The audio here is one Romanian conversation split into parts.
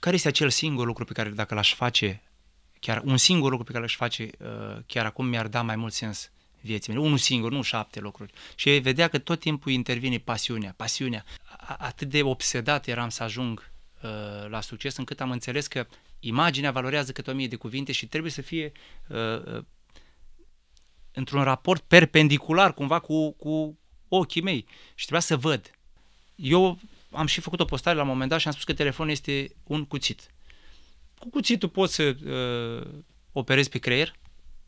care este acel singur lucru pe care dacă l-aș face, chiar un singur lucru pe care l-aș face uh, chiar acum mi-ar da mai mult sens vieții mele. Unul singur, nu șapte lucruri. Și vedea că tot timpul intervine pasiunea, pasiunea. Atât de obsedat eram să ajung uh, la succes încât am înțeles că imaginea valorează câte o mie de cuvinte și trebuie să fie uh, într-un raport perpendicular cumva cu, cu ochii mei și trebuia să văd. Eu am și făcut o postare la un moment dat și am spus că telefonul este un cuțit. Cu cuțitul poți să uh, operezi pe creier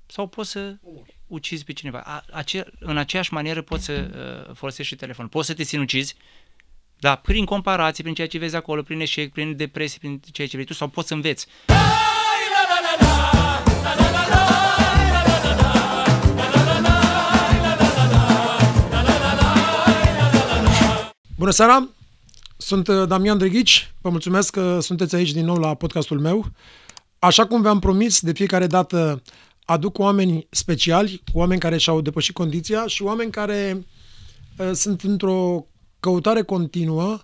sau poți să ucizi pe cineva. A, ace- în aceeași manieră poți să uh, folosești și telefonul. Poți să te sinucizi, dar prin comparații, prin ceea ce vezi acolo, prin eșec, prin depresie, prin ceea ce vrei tu, sau poți să înveți. Bună seara! Sunt uh, Damian Drăghici, vă mulțumesc că sunteți aici din nou la podcastul meu. Așa cum v-am promis, de fiecare dată aduc oameni speciali, oameni care și-au depășit condiția și oameni care uh, sunt într-o căutare continuă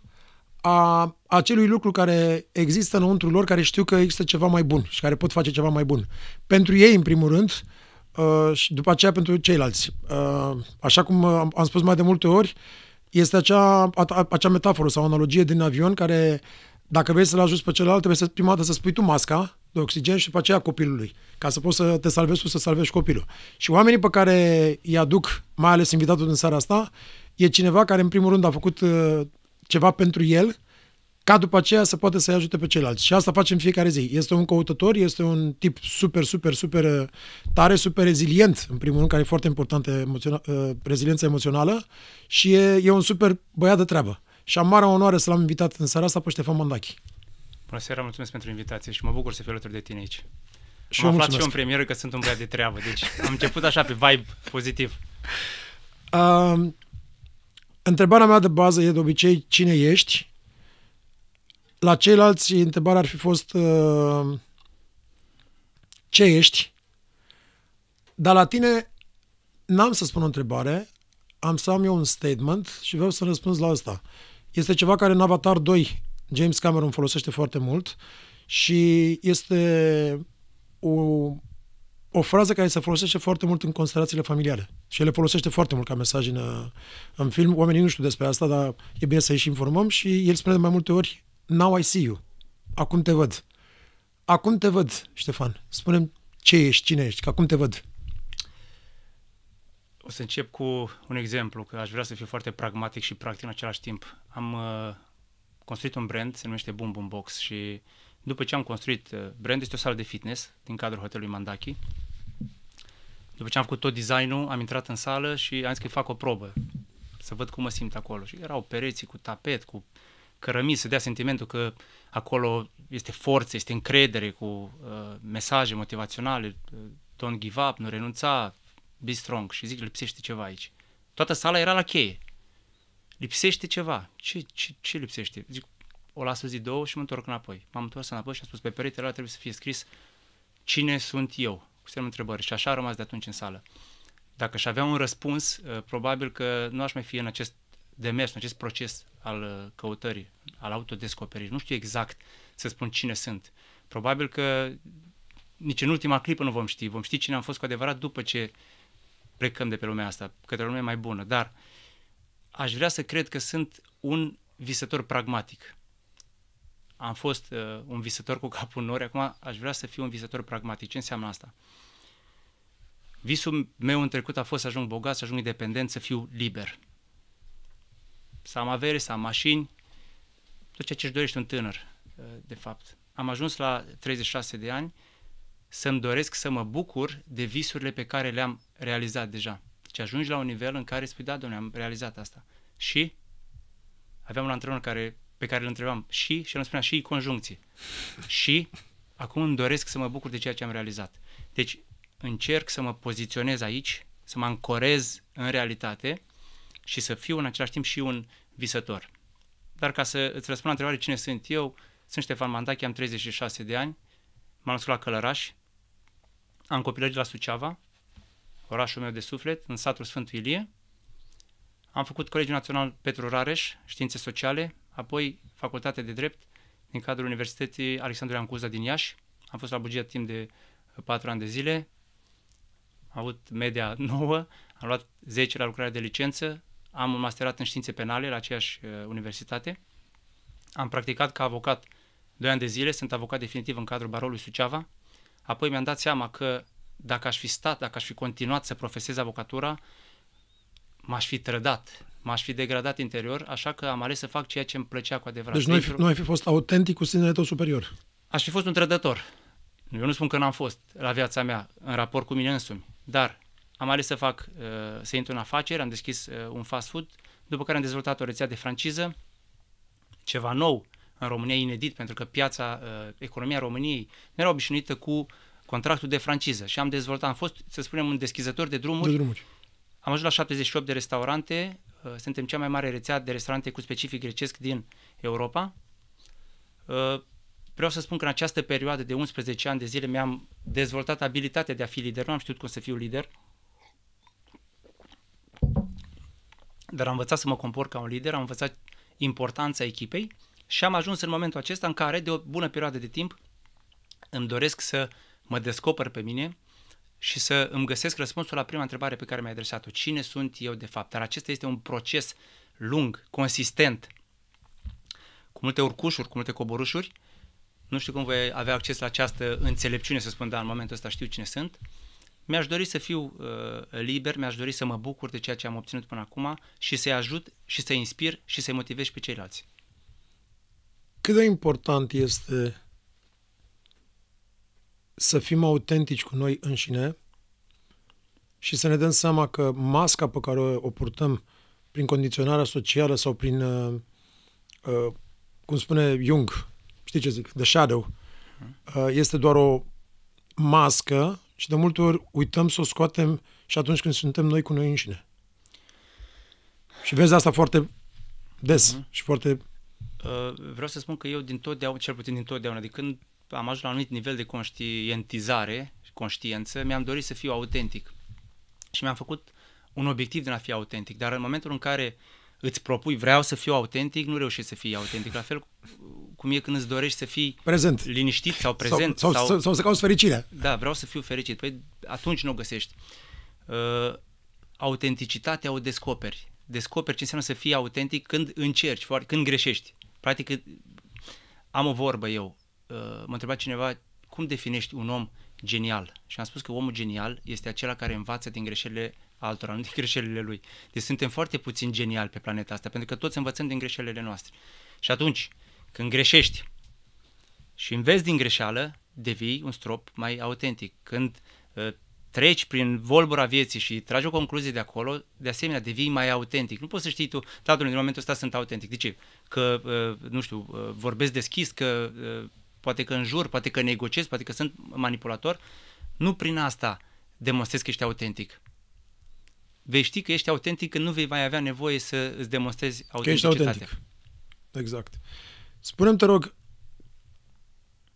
a acelui lucru care există înăuntru lor, care știu că există ceva mai bun și care pot face ceva mai bun. Pentru ei, în primul rând, uh, și după aceea pentru ceilalți. așa cum am spus mai de multe ori, este acea, acea metaforă sau analogie din avion care, dacă vrei să-l ajuți pe celălalt, trebuie să, prima dată să spui tu masca de oxigen și după aceea copilului, ca să poți să te salvezi tu, să salvești copilul. Și oamenii pe care îi aduc, mai ales invitatul din seara asta, e cineva care, în primul rând, a făcut uh, ceva pentru el, ca după aceea să poată să-i ajute pe ceilalți. Și asta facem fiecare zi. Este un căutător, este un tip super, super, super uh, tare, super rezilient, în primul rând, care e foarte importantă uh, emoțional, uh, reziliența emoțională și e, e un super băiat de treabă. Și am mare onoare să l-am invitat în seara asta pe Ștefan Mandachi. Bună seara, mulțumesc pentru invitație și mă bucur să fiu alături de tine aici. Și am aflat și eu în premieră că sunt un băiat de treabă, deci am început așa pe vibe pozitiv. Uh, întrebarea mea de bază e de obicei cine ești la ceilalți, întrebarea ar fi fost uh, ce ești? Dar la tine n-am să spun o întrebare, am să am eu un statement și vreau să răspunzi la asta. Este ceva care în Avatar 2 James Cameron folosește foarte mult și este o, o frază care se folosește foarte mult în constelațiile familiale și ele folosește foarte mult ca mesaj în, uh, în film. Oamenii nu știu despre asta, dar e bine să i și informăm și el spune de mai multe ori Now I see you. Acum te văd. Acum te văd, Ștefan. Spunem ce ești, cine ești, că acum te văd. O să încep cu un exemplu, că aș vrea să fiu foarte pragmatic și practic în același timp. Am uh, construit un brand, se numește Boom Boom Box și după ce am construit uh, brand, este o sală de fitness din cadrul hotelului Mandaki. După ce am făcut tot designul, am intrat în sală și am zis că fac o probă, să văd cum mă simt acolo. Și erau pereții cu tapet, cu uh, cărămizi, să dea sentimentul că acolo este forță, este încredere cu uh, mesaje motivaționale, uh, don't give up, nu renunța, be strong și zic, lipsește ceva aici. Toată sala era la cheie. Lipsește ceva. Ce, ce, ce lipsește? Zic, o las o zi, două și mă întorc înapoi. M-am întors înapoi și am spus, pe peretele ăla trebuie să fie scris cine sunt eu, cu semnul întrebări. Și așa a rămas de atunci în sală. Dacă și avea un răspuns, uh, probabil că nu aș mai fi în acest mers în acest proces al uh, căutării, al autodescoperirii. Nu știu exact să spun cine sunt. Probabil că nici în ultima clipă nu vom ști. Vom ști cine am fost cu adevărat după ce plecăm de pe lumea asta, către o lume mai bună. Dar aș vrea să cred că sunt un visător pragmatic. Am fost uh, un visător cu capul nori, acum aș vrea să fiu un visător pragmatic. Ce înseamnă asta? Visul meu în trecut a fost să ajung bogat, să ajung independent, să fiu liber să am avere, să am mașini, tot ceea ce își dorește un tânăr, uh, de fapt. Am ajuns la 36 de ani să-mi doresc să mă bucur de visurile pe care le-am realizat deja. Și deci ajungi la un nivel în care spui, da, domnule, am realizat asta. Și aveam un antrenor care, pe care îl întrebam și și el îmi spunea și conjuncție. și acum îmi doresc să mă bucur de ceea ce am realizat. Deci încerc să mă poziționez aici, să mă ancorez în realitate și să fiu în același timp și un visător. Dar ca să îți răspund la întrebare cine sunt eu, sunt Ștefan Mandache, am 36 de ani, m-am născut la Călăraș, am copilărit la Suceava, orașul meu de suflet, în satul Sfântul Ilie. Am făcut Colegiul Național Petru Rareș, Științe Sociale, apoi Facultate de Drept din cadrul Universității Alexandru Iancuza din Iași. Am fost la Bugia timp de 4 uh, ani de zile, am avut media nouă, am luat 10 la lucrarea de licență, am un masterat în științe penale la aceeași uh, universitate. Am practicat ca avocat 2 ani de zile, sunt avocat definitiv în cadrul barolului Suceava. Apoi mi-am dat seama că dacă aș fi stat, dacă aș fi continuat să profesez avocatura, m-aș fi trădat, m-aș fi degradat interior, așa că am ales să fac ceea ce îmi plăcea cu adevărat. Deci nu ai fi, nu ai fi fost autentic cu sinele tău superior. Aș fi fost un trădător. Eu nu spun că n-am fost la viața mea, în raport cu mine însumi, dar am ales să fac, uh, să intru în afaceri, am deschis uh, un fast food, după care am dezvoltat o rețea de franciză, ceva nou în România, inedit, pentru că piața, uh, economia României nu era obișnuită cu contractul de franciză și am dezvoltat, am fost, să spunem, un deschizător de drumuri. De drumuri. Am ajuns la 78 de restaurante, suntem cea mai mare rețea de restaurante cu specific grecesc din Europa. Vreau să spun că în această perioadă de 11 ani de zile mi-am dezvoltat abilitatea de a fi lider. Nu am știut cum să fiu lider. Dar am învățat să mă comport ca un lider, am învățat importanța echipei și am ajuns în momentul acesta în care, de o bună perioadă de timp, îmi doresc să mă descoper pe mine și să îmi găsesc răspunsul la prima întrebare pe care mi-ai adresat-o. Cine sunt eu de fapt? Dar acesta este un proces lung, consistent, cu multe urcușuri, cu multe coborușuri. Nu știu cum voi avea acces la această înțelepciune, să spun, dar în momentul ăsta știu cine sunt mi-aș dori să fiu uh, liber, mi-aș dori să mă bucur de ceea ce am obținut până acum și să-i ajut și să-i inspir și să-i motivez pe ceilalți. Cât de important este să fim autentici cu noi înșine și să ne dăm seama că masca pe care o purtăm prin condiționarea socială sau prin, uh, uh, cum spune Jung, știi ce zic, the shadow, uh, este doar o mască și de multe ori uităm să o scoatem și atunci când suntem noi cu noi înșine. Și vezi asta foarte des uh-huh. și foarte... Uh, vreau să spun că eu din totdeauna, cel puțin din totdeauna, de când am ajuns la un anumit nivel de conștientizare și conștiență, mi-am dorit să fiu autentic. Și mi-am făcut un obiectiv de a fi autentic. Dar în momentul în care îți propui vreau să fiu autentic, nu reușești să fii autentic. La fel cum e când îți dorești să fii prezent. liniștit sau prezent. Sau, sau, sau, sau să cauți fericirea. Da, vreau să fiu fericit. Păi atunci nu o găsești. Uh, autenticitatea o descoperi. Descoperi ce înseamnă să fii autentic când încerci, când greșești. Practic, am o vorbă eu. Uh, mă întreba cineva, cum definești un om genial? Și am spus că omul genial este acela care învață din greșelile altora, nu din greșelile lui. Deci suntem foarte puțin geniali pe planeta asta, pentru că toți învățăm din greșelile noastre. Și atunci, uh, când greșești și înveți din greșeală, devii un strop mai autentic. Când uh, treci prin volbura vieții și tragi o concluzie de acolo, de asemenea devii mai autentic. Nu poți să știi tu, tatăl, da, în momentul ăsta sunt autentic. De ce? Că, uh, nu știu, uh, vorbesc deschis, că uh, poate că înjur, poate că negociez, poate că sunt manipulator. Nu prin asta demonstrezi că ești autentic. Vei ști că ești autentic când nu vei mai avea nevoie să îți demonstrezi autenticitatea. Că ești autentic. Exact spune te rog,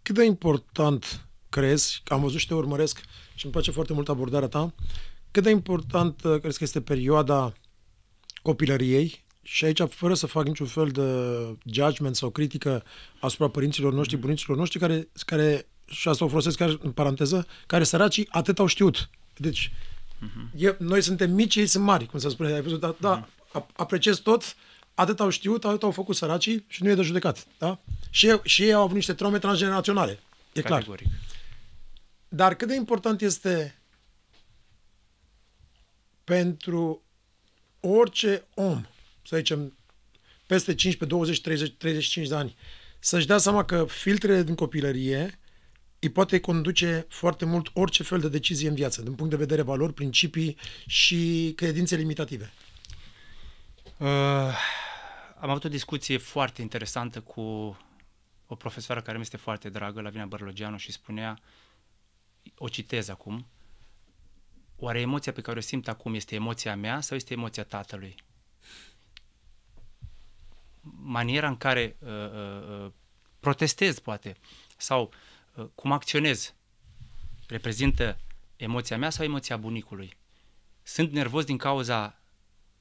cât de important crezi, că am văzut și te urmăresc și îmi place foarte mult abordarea ta, cât de important uh, crezi că este perioada copilăriei și aici, fără să fac niciun fel de judgment sau critică asupra părinților noștri, mm. bunicilor noștri, care, care și asta o folosesc chiar în paranteză, care săracii atât au știut. Deci, uh-huh. e, noi suntem mici, ei sunt mari, cum să spune. Ai văzut, da, uh-huh. da mhm. apreciez tot, uh, atât au știut, atât au făcut săracii și nu e de judecat. Da? Și, ei, și ei au avut niște traume transgeneraționale. E Categoric. clar. Dar cât de important este pentru orice om, să zicem, peste 15, 20, 30, 35 de ani, să-și dea seama că filtrele din copilărie îi poate conduce foarte mult orice fel de decizie în viață, din punct de vedere valori, principii și credințe limitative. Uh, am avut o discuție foarte interesantă cu o profesoară care mi este foarte dragă, la vina Bărlogeanu, și spunea, o citez acum, oare emoția pe care o simt acum este emoția mea sau este emoția tatălui? Maniera în care uh, uh, uh protestez, poate, sau uh, cum acționez, reprezintă emoția mea sau emoția bunicului? Sunt nervos din cauza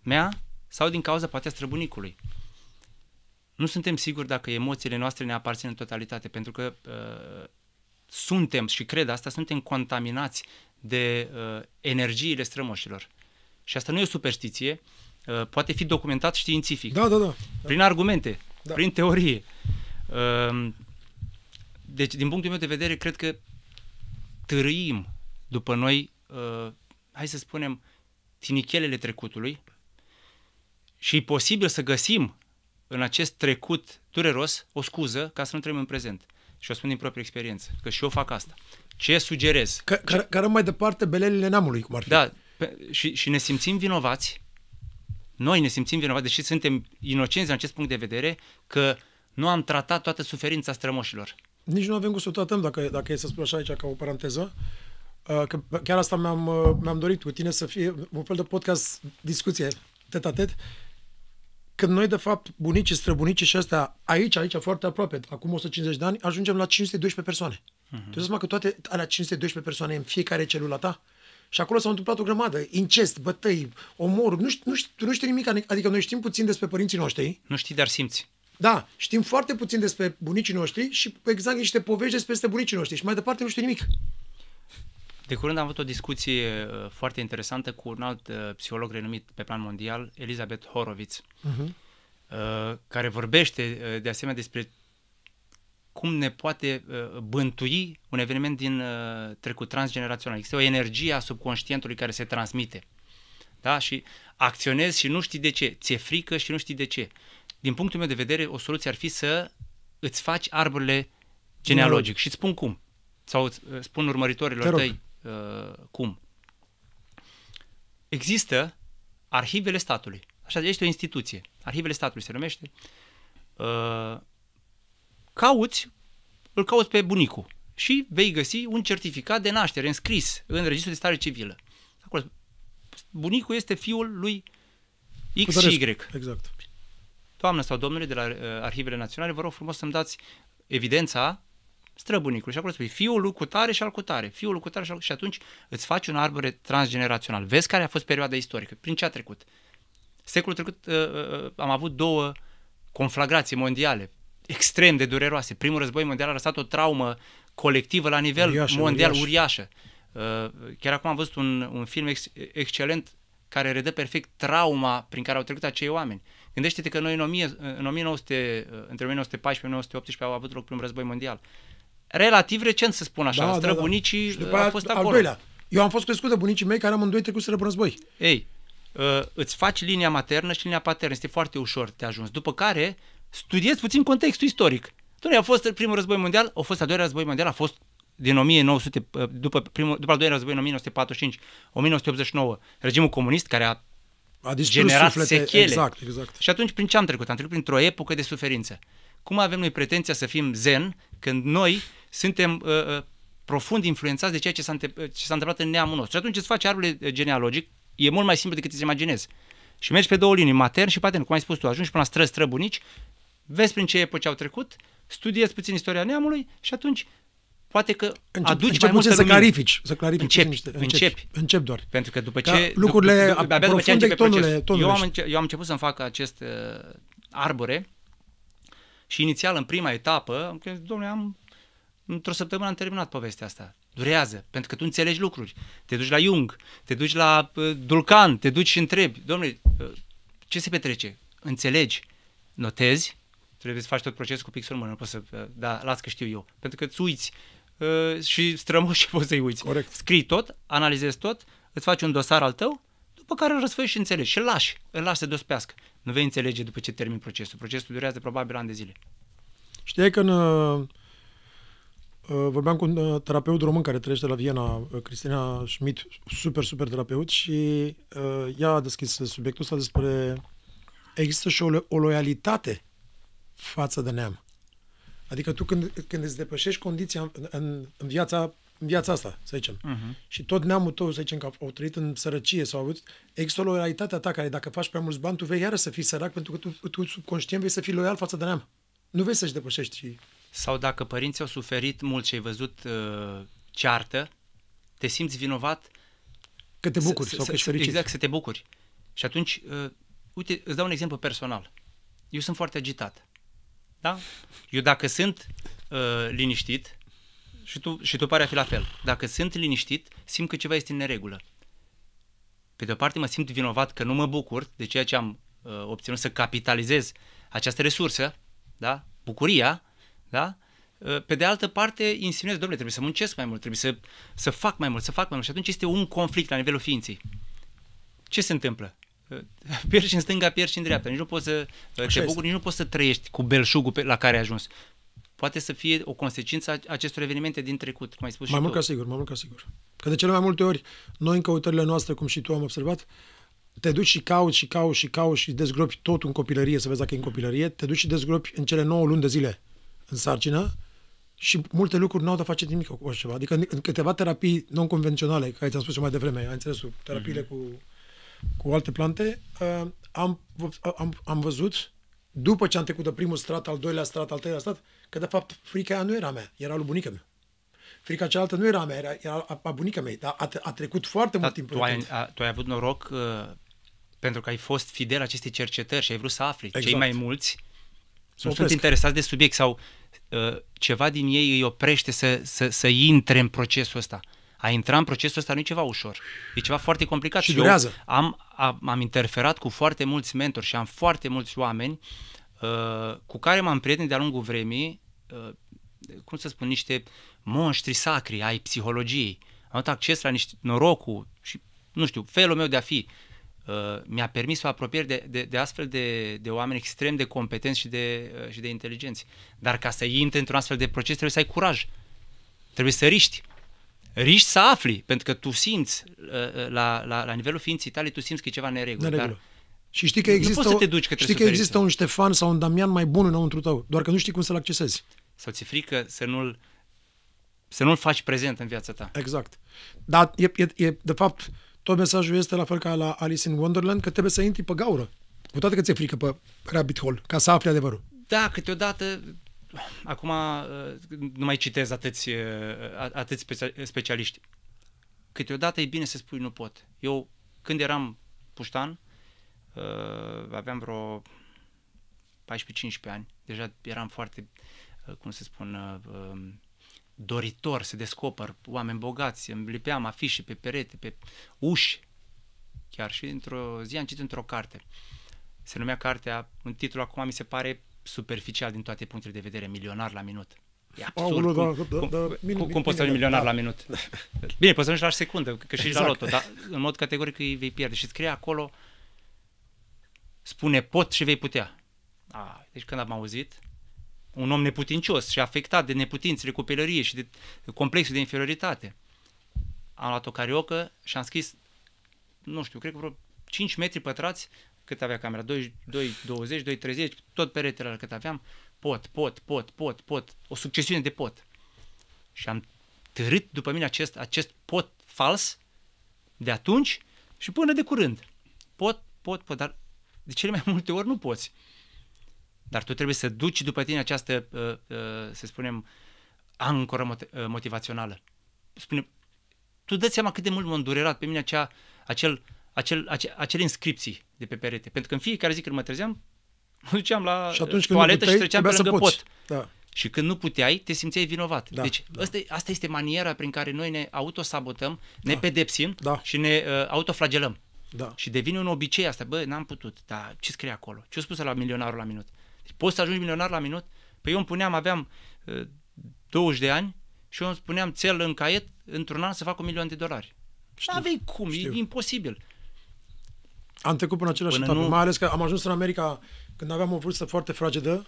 mea sau din cauza poate a străbunicului. Nu suntem siguri dacă emoțiile noastre ne aparțin în totalitate, pentru că uh, suntem, și cred asta, suntem contaminați de uh, energiile strămoșilor. Și asta nu e o superstiție, uh, poate fi documentat științific. Da, da, da. Prin argumente, da. prin teorie. Uh, deci, din punctul meu de vedere, cred că târâim după noi, uh, hai să spunem, tinichelele trecutului, și e posibil să găsim în acest trecut dureros o scuză ca să nu trăim în prezent. Și o spun din proprie experiență, că și eu fac asta. Ce sugerez? Că, că, că mai departe belelile neamului, cum ar fi. Da, pe, și, și ne simțim vinovați. Noi ne simțim vinovați, deși suntem inocenți în acest punct de vedere, că nu am tratat toată suferința strămoșilor. Nici nu avem gustul tratăm, dacă, dacă e să spun așa aici ca o paranteză. Uh, că chiar asta mi-am, uh, mi-am dorit cu tine să fie un fel de podcast discuție tet-a-tet. -tet când noi, de fapt, bunicii, străbunicii și astea, aici, aici, foarte aproape, acum 150 de ani, ajungem la 512 persoane. Uh-huh. Tu să că toate alea 512 persoane în fiecare celulă ta, și acolo s-au întâmplat o grămadă, incest, bătăi, omor. nu știu, nu, știu, nu știu nimic, adică noi știm puțin despre părinții noștri. Nu știi, dar simți. Da, știm foarte puțin despre bunicii noștri și exact niște povești despre bunicii noștri și mai departe nu știu nimic. De curând am avut o discuție uh, foarte interesantă cu un alt uh, psiholog renumit pe plan mondial, Elizabeth Horowitz, uh-huh. care vorbește uh, de asemenea despre cum ne poate bântui un eveniment din trecut transgenerațional. Există o energie a subconștientului care se transmite. Da? Și acționezi și nu știi de ce. Ți-e frică și nu știi de ce. Din punctul meu de vedere, o soluție ar fi să îți faci arborele genealogic. Mm. Și îți spun cum. Sau îți spun urmăritorilor tăi Uh, cum. Există arhivele statului. Așa, este o instituție. Arhivele statului se numește. Uh, cauți, îl cauți pe bunicul și vei găsi un certificat de naștere înscris în registrul de stare civilă. Acolo, bunicul este fiul lui X și Y. Exact. Doamnă sau domnule de la uh, Arhivele Naționale, vă rog frumos să-mi dați evidența străbunicul și acolo spui fiul lui și al cutare, fiul lui cutare și al tare, Și atunci îți faci un arbore transgenerațional. Vezi care a fost perioada istorică, prin ce a trecut. Secolul trecut uh, uh, am avut două conflagrații mondiale extrem de dureroase. Primul război mondial a lăsat o traumă colectivă la nivel uriașă, mondial uriașă. uriașă. Uh, chiar acum am văzut un, un film ex- excelent care redă perfect trauma prin care au trecut acei oameni. Gândește-te că noi în, 1000, în 1900, între 1914 și 1918 au avut loc primul război mondial. Uh, relativ recent, să spun așa. Da, da Străbunicii da, da. Și după a fost acolo. Al doilea. Eu am fost crescut de bunicii mei care amândoi trecut să război. Ei, uh, îți faci linia maternă și linia paternă. Este foarte ușor de ajuns. După care studiezi puțin contextul istoric. Doamne, a fost primul război mondial, a fost al doilea război mondial, a fost din 1900, uh, după, primul, după al doilea război, în 1945, 1989, regimul comunist care a, a generat suflete, sechele. Exact, exact. Și atunci prin ce am trecut? Am trecut printr-o epocă de suferință. Cum avem noi pretenția să fim zen când noi suntem uh, uh, profund influențați de ceea ce s-a, uh, ce s-a întâmplat în neamul nostru. Și atunci îți faci arbele uh, genealogic, e mult mai simplu decât îți imaginezi. Și mergi pe două linii, matern și patern, cum ai spus tu, ajungi până la străzi, străbunici, vezi prin ce epoce au trecut, studiezi puțin istoria neamului și atunci poate că încep, aduci încep mai multă să clarifici, să clarifici începi, niște, începi, începi, încep doar. Pentru că după ce Ca lucrurile după, după, abia după ce începe tonule, Tonule. Eu, am eu am început să-mi fac acest uh, arbore și inițial în prima etapă, am zis, domnule, am într-o săptămână am terminat povestea asta. Durează, pentru că tu înțelegi lucruri. Te duci la Jung, te duci la uh, Dulcan, te duci și întrebi, domnule, uh, ce se petrece? Înțelegi, notezi, trebuie să faci tot procesul cu pixul în mână, nu poți să, uh, da, las că știu eu, pentru că îți uiți uh, și strămoși poți să-i uiți. Corect. Scrii tot, analizezi tot, îți faci un dosar al tău, după care îl răsfăiești și înțelegi și îl lași, îl lași să dospească. Nu vei înțelege după ce termin procesul. Procesul durează probabil ani de zile. Știi că în uh, Uh, vorbeam cu un uh, terapeut român care trăiește la Viena, uh, Cristina Schmidt, super, super terapeut și ea a deschis subiectul ăsta despre există și o, o loialitate față de neam. Adică tu când, când îți depășești condiția în, în, viața în viața asta, să zicem. Uh-huh. Și tot neamul tău, să zicem că au, au trăit în sărăcie sau au avut, există o loialitate ta care dacă faci prea mulți bani, tu vei iară să fii sărac pentru că tu, tu subconștient vei să fii loial față de neam. Nu vei să-și depășești sau dacă părinții au suferit mult și ai văzut uh, ceartă, te simți vinovat că te bucuri sau că ești Exact, să te bucuri. Și atunci, uh, uite, îți dau un exemplu personal. Eu sunt foarte agitat. Da? Eu dacă sunt uh, liniștit, și tu, și tu pare a fi la fel, dacă sunt liniștit, simt că ceva este în neregulă. Pe de o parte mă simt vinovat că nu mă bucur de ceea ce am uh, obținut să capitalizez această resursă, da? bucuria, da? Ă, pe de altă parte, insinuez, domnule, trebuie să muncesc mai mult, trebuie să, să fac mai mult, să fac mai mult. Și atunci este un conflict la nivelul ființei. Ce se întâmplă? Ă, pierzi în stânga, pierzi în dreapta. Nici nu poți să ă, Așa te bucuri, nici nu poți să trăiești cu belșugul pe, la care ai ajuns. Poate să fie o consecință a acestor evenimente din trecut, cum ai spus mai și mult tu. ca sigur, mai mult ca sigur. Că de cele mai multe ori, noi în căutările noastre, cum și tu am observat, te duci și cauți și cauți și cauți și dezgropi tot în copilărie, să vezi dacă e în copilărie, te duci și dezgropi în cele 9 luni de zile în sarcină și multe lucruri nu au de face nimic cu așa ceva. Adică în, câteva terapii non-convenționale, care ți-am spus mai devreme, ai înțeles, terapiile mm-hmm. cu, cu alte plante, uh, am, uh, am, am văzut, după ce am trecut de primul strat, al doilea strat, al treilea strat, că de fapt frica aia nu era mea, era lui bunica mea. Frica cealaltă nu era mea, era, era a bunica mea, dar a, a trecut foarte dar mult timp. Tu ai, a, tu ai avut noroc uh, pentru că ai fost fidel acestei cercetări și ai vrut să afli exact. cei mai mulți nu sunt interesați de subiect sau Uh, ceva din ei îi oprește să, să, să intre în procesul ăsta. A intra în procesul ăsta nu e ceva ușor, e ceva foarte complicat. Și durează. Eu am, am, am interferat cu foarte mulți mentori și am foarte mulți oameni uh, cu care m-am prieten de-a lungul vremii, uh, cum să spun, niște monștri sacri ai psihologiei. Am avut acces la niște norocul și, nu știu, felul meu de a fi. Uh, mi-a permis o apropiere de, de, de astfel de, de oameni extrem de competenți și de, uh, și de inteligenți. Dar ca să intri într-un astfel de proces trebuie să ai curaj. Trebuie să riști. Riști să afli, pentru că tu simți uh, uh la, la, la nivelul ființei tale, tu simți că e ceva neregul, neregulă. Dar și știi că există, nu poți să te duci că știi că există un Ștefan sau un Damian mai bun înăuntru tău, doar că nu știi cum să-l accesezi. Sau ți frică să nu-l să nu-l faci prezent în viața ta. Exact. Dar, e, e, e, de fapt, tot mesajul este la fel ca la Alice in Wonderland, că trebuie să intri pe gaură, cu toate că ți-e frică pe rabbit hole, ca să afli adevărul. Da, câteodată acum uh, nu mai citez atâți, uh, atâți specialiști. Câteodată e bine să spui nu pot. Eu, când eram puștan, uh, aveam vreo 14-15 ani, deja eram foarte, cum să spun, um, doritor să descoper oameni bogați, îmi lipeam afișe pe perete, pe uși. Chiar și într-o zi am citit într-o carte. Se numea cartea, un titlu acum mi se pare superficial din toate punctele de vedere, milionar la minut. E absurd. Oh, cum, da, da, da, cum, min, cum poți să devii milionar da. la minut? Bine, poți să nu la secundă, că și exact. la loto, dar în mod categoric îi vei pierde. Și scrie acolo, spune pot și vei putea. A, deci când am auzit, un om neputincios și afectat de neputințele cu și de complexul de inferioritate. Am luat o cariocă și am scris, nu știu, cred că vreo 5 metri pătrați cât avea camera, 2, 2, 20, 2, 30, tot peretele la cât aveam, pot, pot, pot, pot, pot, o succesiune de pot. Și am târât după mine acest, acest pot fals de atunci și până de curând. Pot, pot, pot, dar de cele mai multe ori nu poți. Dar tu trebuie să duci după tine această, uh, uh, să spunem, ancoră uh, motivațională. Spune, tu dă seama cât de mult m-a îndurerat pe mine acea, acel, acel, ace, acele inscripții de pe perete. Pentru că în fiecare zi când mă trezeam, mă duceam la și atunci toaletă puteai, și treceam pe lângă pot. Da. Și când nu puteai, te simțeai vinovat. Da, deci da. Asta, asta este maniera prin care noi ne autosabotăm, ne da. pedepsim da. și ne uh, autoflagelăm. Da. Și devine un obicei asta. Bă, n-am putut. Dar ce scrie acolo? Ce-a spus la milionarul la minut? Deci poți să ajungi milionar la minut? Păi eu îmi puneam, aveam uh, 20 de ani și eu îmi spuneam țel în caiet într-un an să fac un milion de dolari. Nu avei cum, știu. e imposibil. Am trecut până același până etapă, nu... mai ales că am ajuns în America când aveam o vârstă foarte fragedă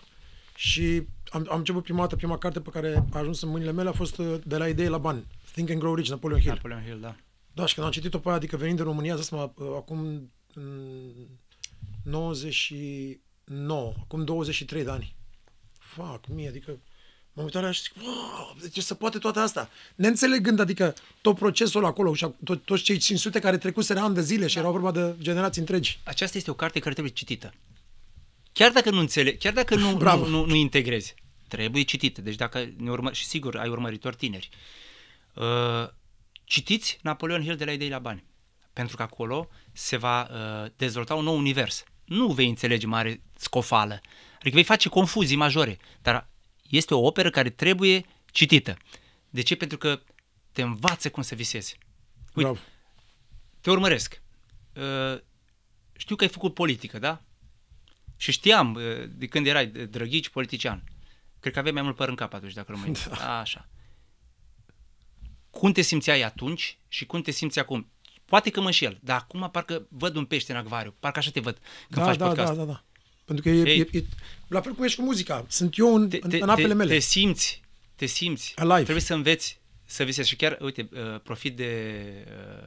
și am, am început prima dată, prima carte pe care a ajuns în mâinile mele a fost uh, de la idei la bani, Think and Grow Rich, Napoleon Hill. Napoleon Hill, da. Da, și când am citit-o pe aia, adică venind din România, zis uh, acum în mm, 90 și 9, acum 23 de ani. Fac, mie, adică mă am la și zic, wow, de ce se poate toate asta? Neînțelegând, adică tot procesul acolo și to- toți cei 500 care trecuseră ani de zile și da. era vorba de generații întregi. Aceasta este o carte care trebuie citită. Chiar dacă nu înțelegi, chiar dacă nu, nu, nu, nu integrezi, trebuie citită. Deci dacă ne urmă, și sigur ai urmăritori tineri. Uh, citiți Napoleon Hill de la idei la bani. Pentru că acolo se va uh, dezvolta un nou univers nu vei înțelege mare scofală. Adică vei face confuzii majore, dar este o operă care trebuie citită. De ce? Pentru că te învață cum să visezi. Uite, Bravo. te urmăresc. Uh, știu că ai făcut politică, da? Și știam uh, de când erai drăghici politician. Cred că aveai mai mult păr în cap atunci, dacă rămâi. Da. Așa. Cum te simțeai atunci și cum te simți acum? Poate că mă înșel, dar acum parcă văd un pește în acvariu, parcă așa te văd când da, faci da, podcast. Da, da, da. Pentru că e, e, e, la fel cum ești cu muzica. Sunt eu în, te, în, în apele te, mele. Te simți, te simți. Alive. Trebuie să înveți să visezi. Și chiar, uite, uh, profit de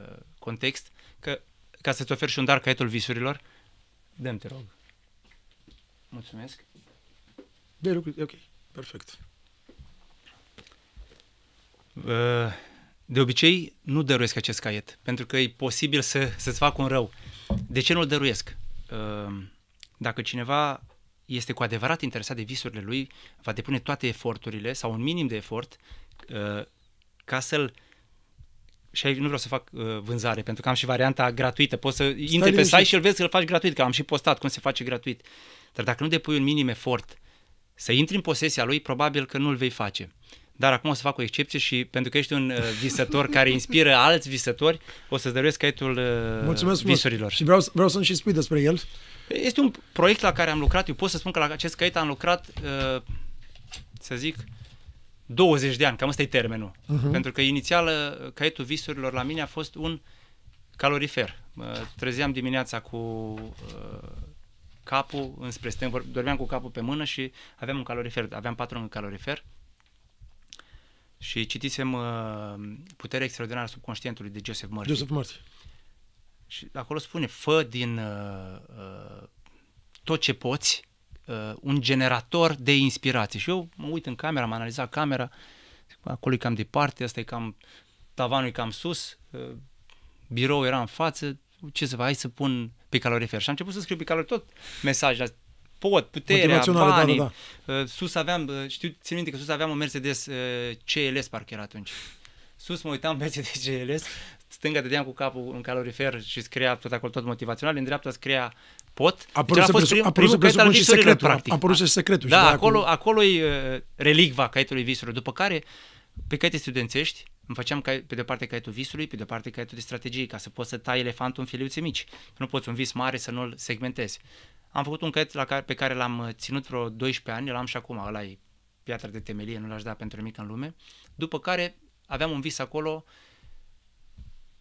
uh, context, că, ca să-ți oferi și un dar caietul visurilor, dăm te rog. Mulțumesc. De lucru, ok, perfect. Uh, de obicei nu dăruiesc acest caiet, pentru că e posibil să, să-ți fac un rău. De ce nu-l dăruiesc? Ehm, dacă cineva este cu adevărat interesat de visurile lui, va depune toate eforturile sau un minim de efort eh, ca să-l și aici nu vreau să fac uh, vânzare, pentru că am și varianta gratuită. Poți să Stai intri pe site și îl vezi că îl faci gratuit, că am și postat cum se face gratuit. Dar dacă nu depui un minim efort să intri în posesia lui, probabil că nu îl vei face. Uh, dar acum o să fac o excepție și pentru că ești un uh, visător care inspiră alți visători, o să-ți dăruiesc caietul uh, Mulțumesc visurilor. Mult. Și vreau, vreau să-mi și spui despre el. Este un proiect la care am lucrat, eu pot să spun că la acest caiet am lucrat, uh, să zic, 20 de ani, cam ăsta e termenul. Uh-huh. Pentru că inițial caietul visurilor la mine a fost un calorifer. Mă trezeam dimineața cu capul înspre stâng, dormeam cu capul pe mână și aveam un calorifer, aveam patru în calorifer și citisem uh, Puterea extraordinară subconștientului de Joseph Murphy. Joseph Murphy. Și acolo spune, fă din uh, uh, tot ce poți uh, un generator de inspirație. Și eu mă uit în camera, am analizat camera, acolo e cam departe, asta e cam, tavanul e cam sus, uh, birou era în față, ce să fac, hai să pun pe calorifer. Și am început să scriu pe calorifer tot mesajele pot, puterea, da, da, banii. Da, da. Sus aveam, uh, știu, țin minte că sus aveam un Mercedes uh, CLS parcă era atunci. Sus mă uitam Mercedes CLS, stânga dădeam cu capul în calorifer și scria tot acolo tot motivațional, în dreapta scria pot. A deci să fost prim, caiet al visurilor, secretul, practic. A apărut da. secretul. Da, acolo, acolo, acolo e relicva caietului visurilor, după care pe caiete studențești îmi făceam pe de parte caietul visului, pe de parte caietul de strategie, ca să poți să tai elefantul în filiuțe mici. Nu poți un vis mare să nu-l segmentezi. Am făcut un caiet la care, pe care l-am uh, ținut vreo 12 ani, l-am și acum, ăla e piatra de temelie, nu l-aș da pentru nimic în lume. După care aveam un vis acolo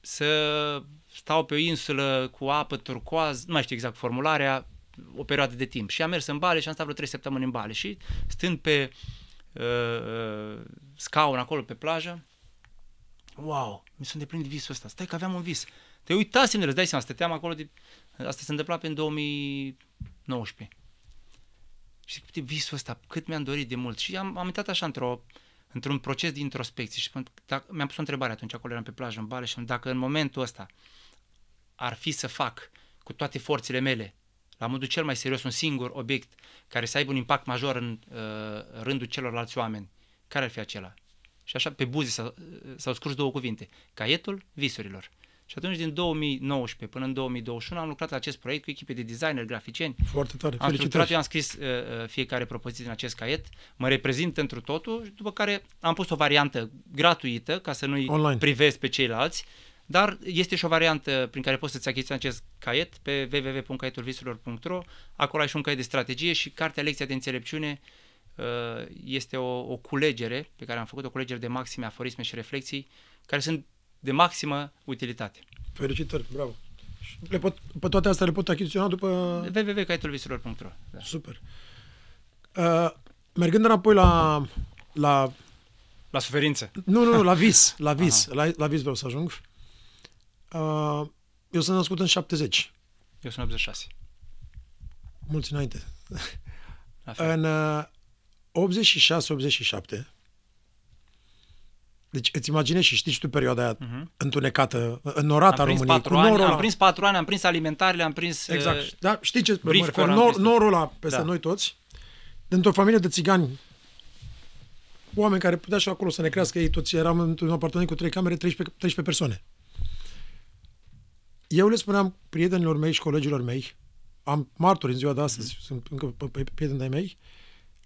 să stau pe o insulă cu apă turcoaz, nu mai știu exact formularea, o perioadă de timp. Și am mers în Bale și am stat vreo 3 săptămâni în Bale și stând pe uh, uh, scaun acolo pe plajă, wow, mi s-a îndeplinit visul ăsta. Stai că aveam un vis. Te uitasem, îți dai seama, stăteam acolo de Asta se întâmpla pe în 2019. Și visul ăsta, cât mi-am dorit de mult. Și am, am intrat așa într-o, într-un proces de introspecție și dacă, mi-am pus o întrebare atunci, acolo eram pe plajă în și dacă în momentul ăsta ar fi să fac cu toate forțele mele, la modul cel mai serios, un singur obiect care să aibă un impact major în uh, rândul celorlalți oameni, care ar fi acela? Și așa pe buze s-au, s-au scurs două cuvinte, caietul visurilor. Și atunci din 2019 până în 2021 am lucrat la acest proiect cu echipe de designer, graficieni. Foarte tare, Am structurat, eu am scris uh, uh, fiecare propoziție din acest caiet, mă reprezint întru totul, după care am pus o variantă gratuită ca să nu-i Online. privezi pe ceilalți, dar este și o variantă prin care poți să-ți achiziți acest caiet pe www.caietulvisurilor.ro Acolo ai și un caiet de strategie și cartea Lecția de Înțelepciune uh, este o, o culegere pe care am făcut o culegere de maxime, aforisme și reflexii care sunt de maximă utilitate. Felicitări, bravo! Le pot, pe toate astea le pot achiziționa după... www.caietelviselor.ro da. Super! Uh, mergând înapoi la, la... La suferință. Nu, nu, nu la vis. La vis. La, la vis vreau să ajung. Uh, eu sunt născut în 70. Eu sunt 86. Mulți înainte. în uh, 86-87 deci îți imaginezi și știi și tu perioada aia uh-huh. întunecată, înnorată am României. Cu ani, am prins patru ani, am prins alimentarele, am prins Exact. Uh, da, știi ce? Brief mă nor, norul ăla peste da. noi toți, dintr-o familie de țigani, oameni care putea și acolo să ne crească ei toți, eram într-un apartament cu trei camere, 13, 13 persoane. Eu le spuneam prietenilor mei și colegilor mei, am martori în ziua de astăzi, mm-hmm. sunt încă prieteni de mei,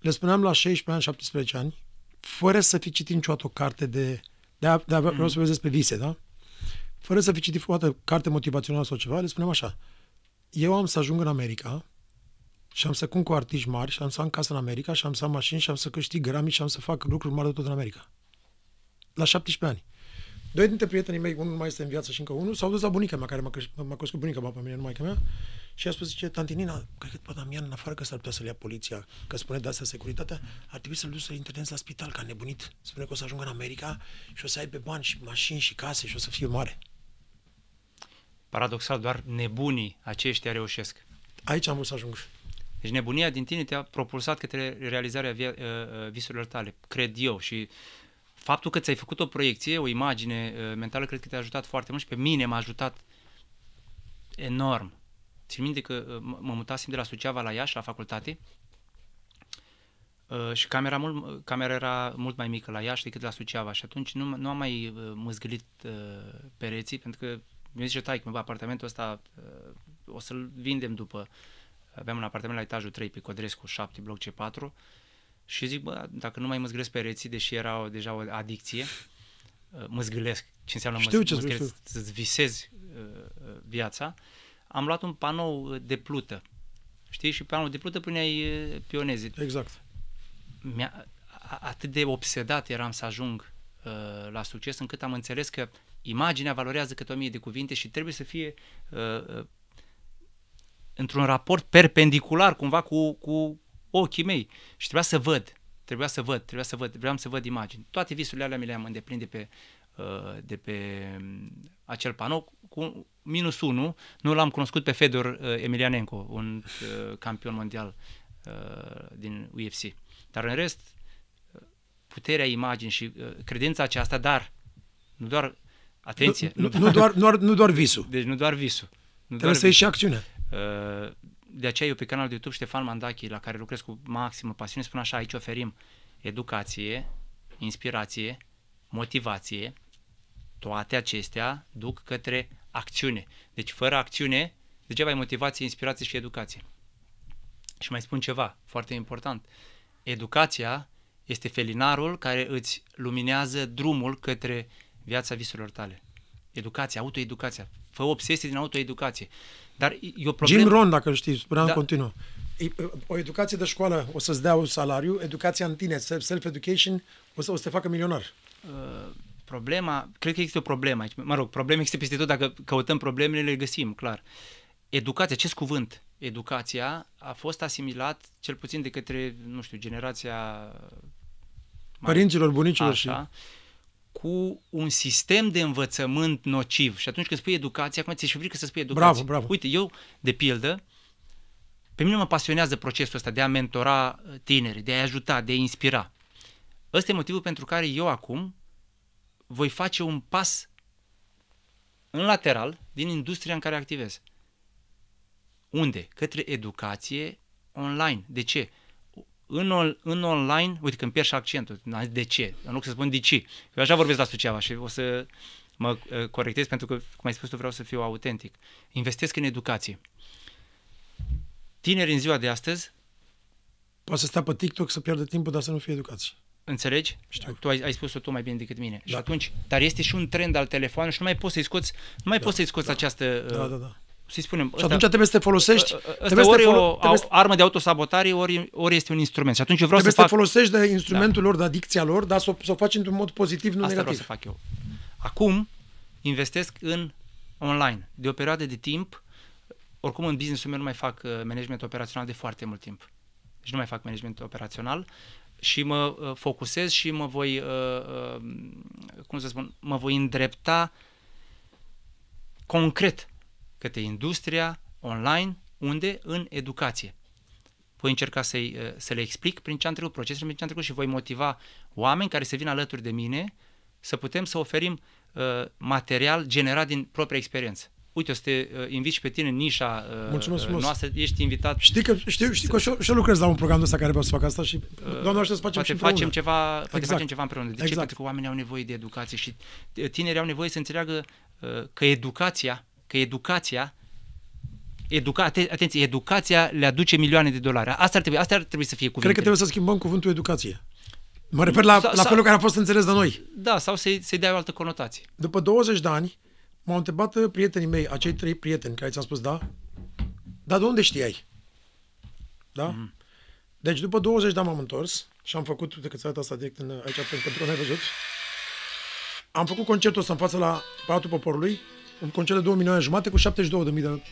le spuneam la 16 ani, 17 ani, fără să fi citit niciodată o carte de... De, a, de a, vreau mm. să vă pe vise, da? Fără să fi citit o carte motivațională sau ceva, le spuneam așa. Eu am să ajung în America și am să cum cu artiști mari și am să am casă în America și am să am mașini și am să câștig grami și am să fac lucruri mari de tot în America. La 17 ani. Doi dintre prietenii mei, unul mai este în viață și încă unul, s-au dus la bunica mea, care m-a, creș- m crescut bunica mea pe mine, numai că mea, și a spus, zice, tantinina, cred că pe Damian, în afară că s-ar putea să-l ia poliția, că spune de asta securitatea, ar trebui să-l duci să-l la spital, ca nebunit. Spune că o să ajungă în America și o să aibă bani și mașini și case și o să fie mare. Paradoxal, doar nebunii aceștia reușesc. Aici am vrut să ajung. Deci nebunia din tine te-a propulsat către realizarea via, ă, ă, visurilor tale, cred eu, și uh, faptul că ți-ai făcut o proiecție, o imagine uh, mentală, cred că te-a ajutat foarte mult și pe mine m-a ajutat enorm. Țin minte că uh, mă mutasem de la Suceava la Iași, la facultate, uh, și camera, mult, camera era mult mai mică la Iași decât la Suceava și atunci nu, nu am mai măzgălit pereții pentru că mi-a zis că, mă, apartamentul ăsta o să-l vindem după. Aveam un apartament la etajul 3 pe Codrescu 7, bloc C4 și zic, bă, dacă nu mai mă zgâlesc pereții, deși era o, deja o adicție, uh, mă zgâlesc, ce înseamnă știu mă, ce mă zgâlesc, să-ți visezi uh, viața, am luat un panou uh, de plută. Știi? Și pe panou de plută puneai uh, pioneze. Exact. Mi-a, atât de obsedat eram să ajung uh, la succes, încât am înțeles că imaginea valorează câte o mie de cuvinte și trebuie să fie uh, într-un raport perpendicular cumva cu, cu, ochii mei și trebuia să văd, trebuia să văd, trebuia să văd, vreau să văd imagini. Toate visurile alea mi le-am îndeplinit de pe, uh, de pe mm, acel panou cu minus 1. Nu l-am cunoscut pe Fedor uh, Emilianenko, un uh, campion mondial din UFC. Dar în rest, puterea imaginii și credința aceasta, dar nu doar Atenție! Nu, nu, nu, doar, nu, doar, nu doar visul. Deci nu doar visul. Nu Trebuie doar să iei și acțiunea de aceea eu pe canalul de YouTube Ștefan Mandachi, la care lucrez cu maximă pasiune, spun așa, aici oferim educație, inspirație, motivație, toate acestea duc către acțiune. Deci fără acțiune, degeaba ai motivație, inspirație și educație. Și mai spun ceva foarte important. Educația este felinarul care îți luminează drumul către viața visurilor tale. Educația, autoeducația fă obsesie din autoeducație. Dar e o problemă... Jim Ron, dacă știi, spuneam da. continuu. O educație de școală o să-ți dea un salariu, educația în tine, self-education, o să, o să te facă milionar. Uh, problema, cred că există o problemă aici. Mă rog, probleme există peste tot, dacă căutăm problemele, le găsim, clar. Educația, acest cuvânt, educația, a fost asimilat, cel puțin de către, nu știu, generația... Părinților, bunicilor așa, și cu un sistem de învățământ nociv. Și atunci când spui educație, acum ți-e și frică să spui educație. Bravo, bravo. Uite, eu, de pildă, pe mine mă pasionează procesul ăsta de a mentora uh, tineri, de a ajuta, de a inspira. Ăsta e motivul pentru care eu acum voi face un pas în lateral din industria în care activez. Unde? Către educație online. De ce? în, on, în online, uite când pierd și accentul, de ce, în loc să spun de ce. Eu așa vorbesc la Suceava și o să mă uh, corectez pentru că, cum ai spus tu, vreau să fiu autentic. Investesc în educație. Tineri în ziua de astăzi... Poate să stea pe TikTok să pierdă timpul, dar să nu fie educați. Înțelegi? Știu. Tu ai, ai spus-o tu mai bine decât mine. Da. Și atunci, dar este și un trend al telefonului și nu mai poți să-i scoți, nu mai da. poți să-i scoți da. această... Da, uh, da, da să-i spunem... Și ăsta, atunci trebuie să te folosești... Ă, ă, ă, trebuie ori să te folo- o trebuie armă de autosabotare, ori, ori este un instrument. Și atunci vreau trebuie să, să fac... te folosești de da. instrumentul da. lor, de adicția lor, dar să o, să o faci într-un mod pozitiv, nu Asta negativ. Asta vreau să fac eu. Acum investesc în online. De o perioadă de timp, oricum în business-ul meu nu mai fac uh, management operațional de foarte mult timp. Deci nu mai fac management operațional și mă uh, focusez și mă voi, uh, cum să spun, mă voi îndrepta concret către industria online, unde? În educație. Voi încerca să uh, să le explic prin ce am trecut, procesele prin ce am trecut și voi motiva oameni care se vin alături de mine să putem să oferim uh, material generat din propria experiență. Uite, o să te uh, invit și pe tine în nișa uh, Mulțumesc noastră, ești invitat. Știi că, știu, știu că și, și lucrez la un program de ăsta care vreau să fac asta și uh, doamne să facem poate și împreună. facem ceva, poate exact. facem ceva împreună. De ce? Exact. Pentru că oamenii au nevoie de educație și uh, tinerii au nevoie să înțeleagă uh, că educația că educația Educa, atenție, educația le aduce milioane de dolari. Asta ar trebui, asta ar trebui să fie cuvântul. Cred că trebuie să schimbăm cuvântul educație. Mă refer la, sau, la felul sau, care a fost înțeles de noi. Da, sau să-i, să dea o altă conotație. După 20 de ani, m-au întrebat uh, prietenii mei, acei trei prieteni care ți-am spus da, dar de unde știai? Da? Mm-hmm. Deci după 20 de ani m-am întors și am făcut, de că asta direct în, uh, aici pentru că nu ai văzut, am făcut concertul ăsta în față la Palatul Poporului, un concert de 2 milioane jumate cu 72 de mii de...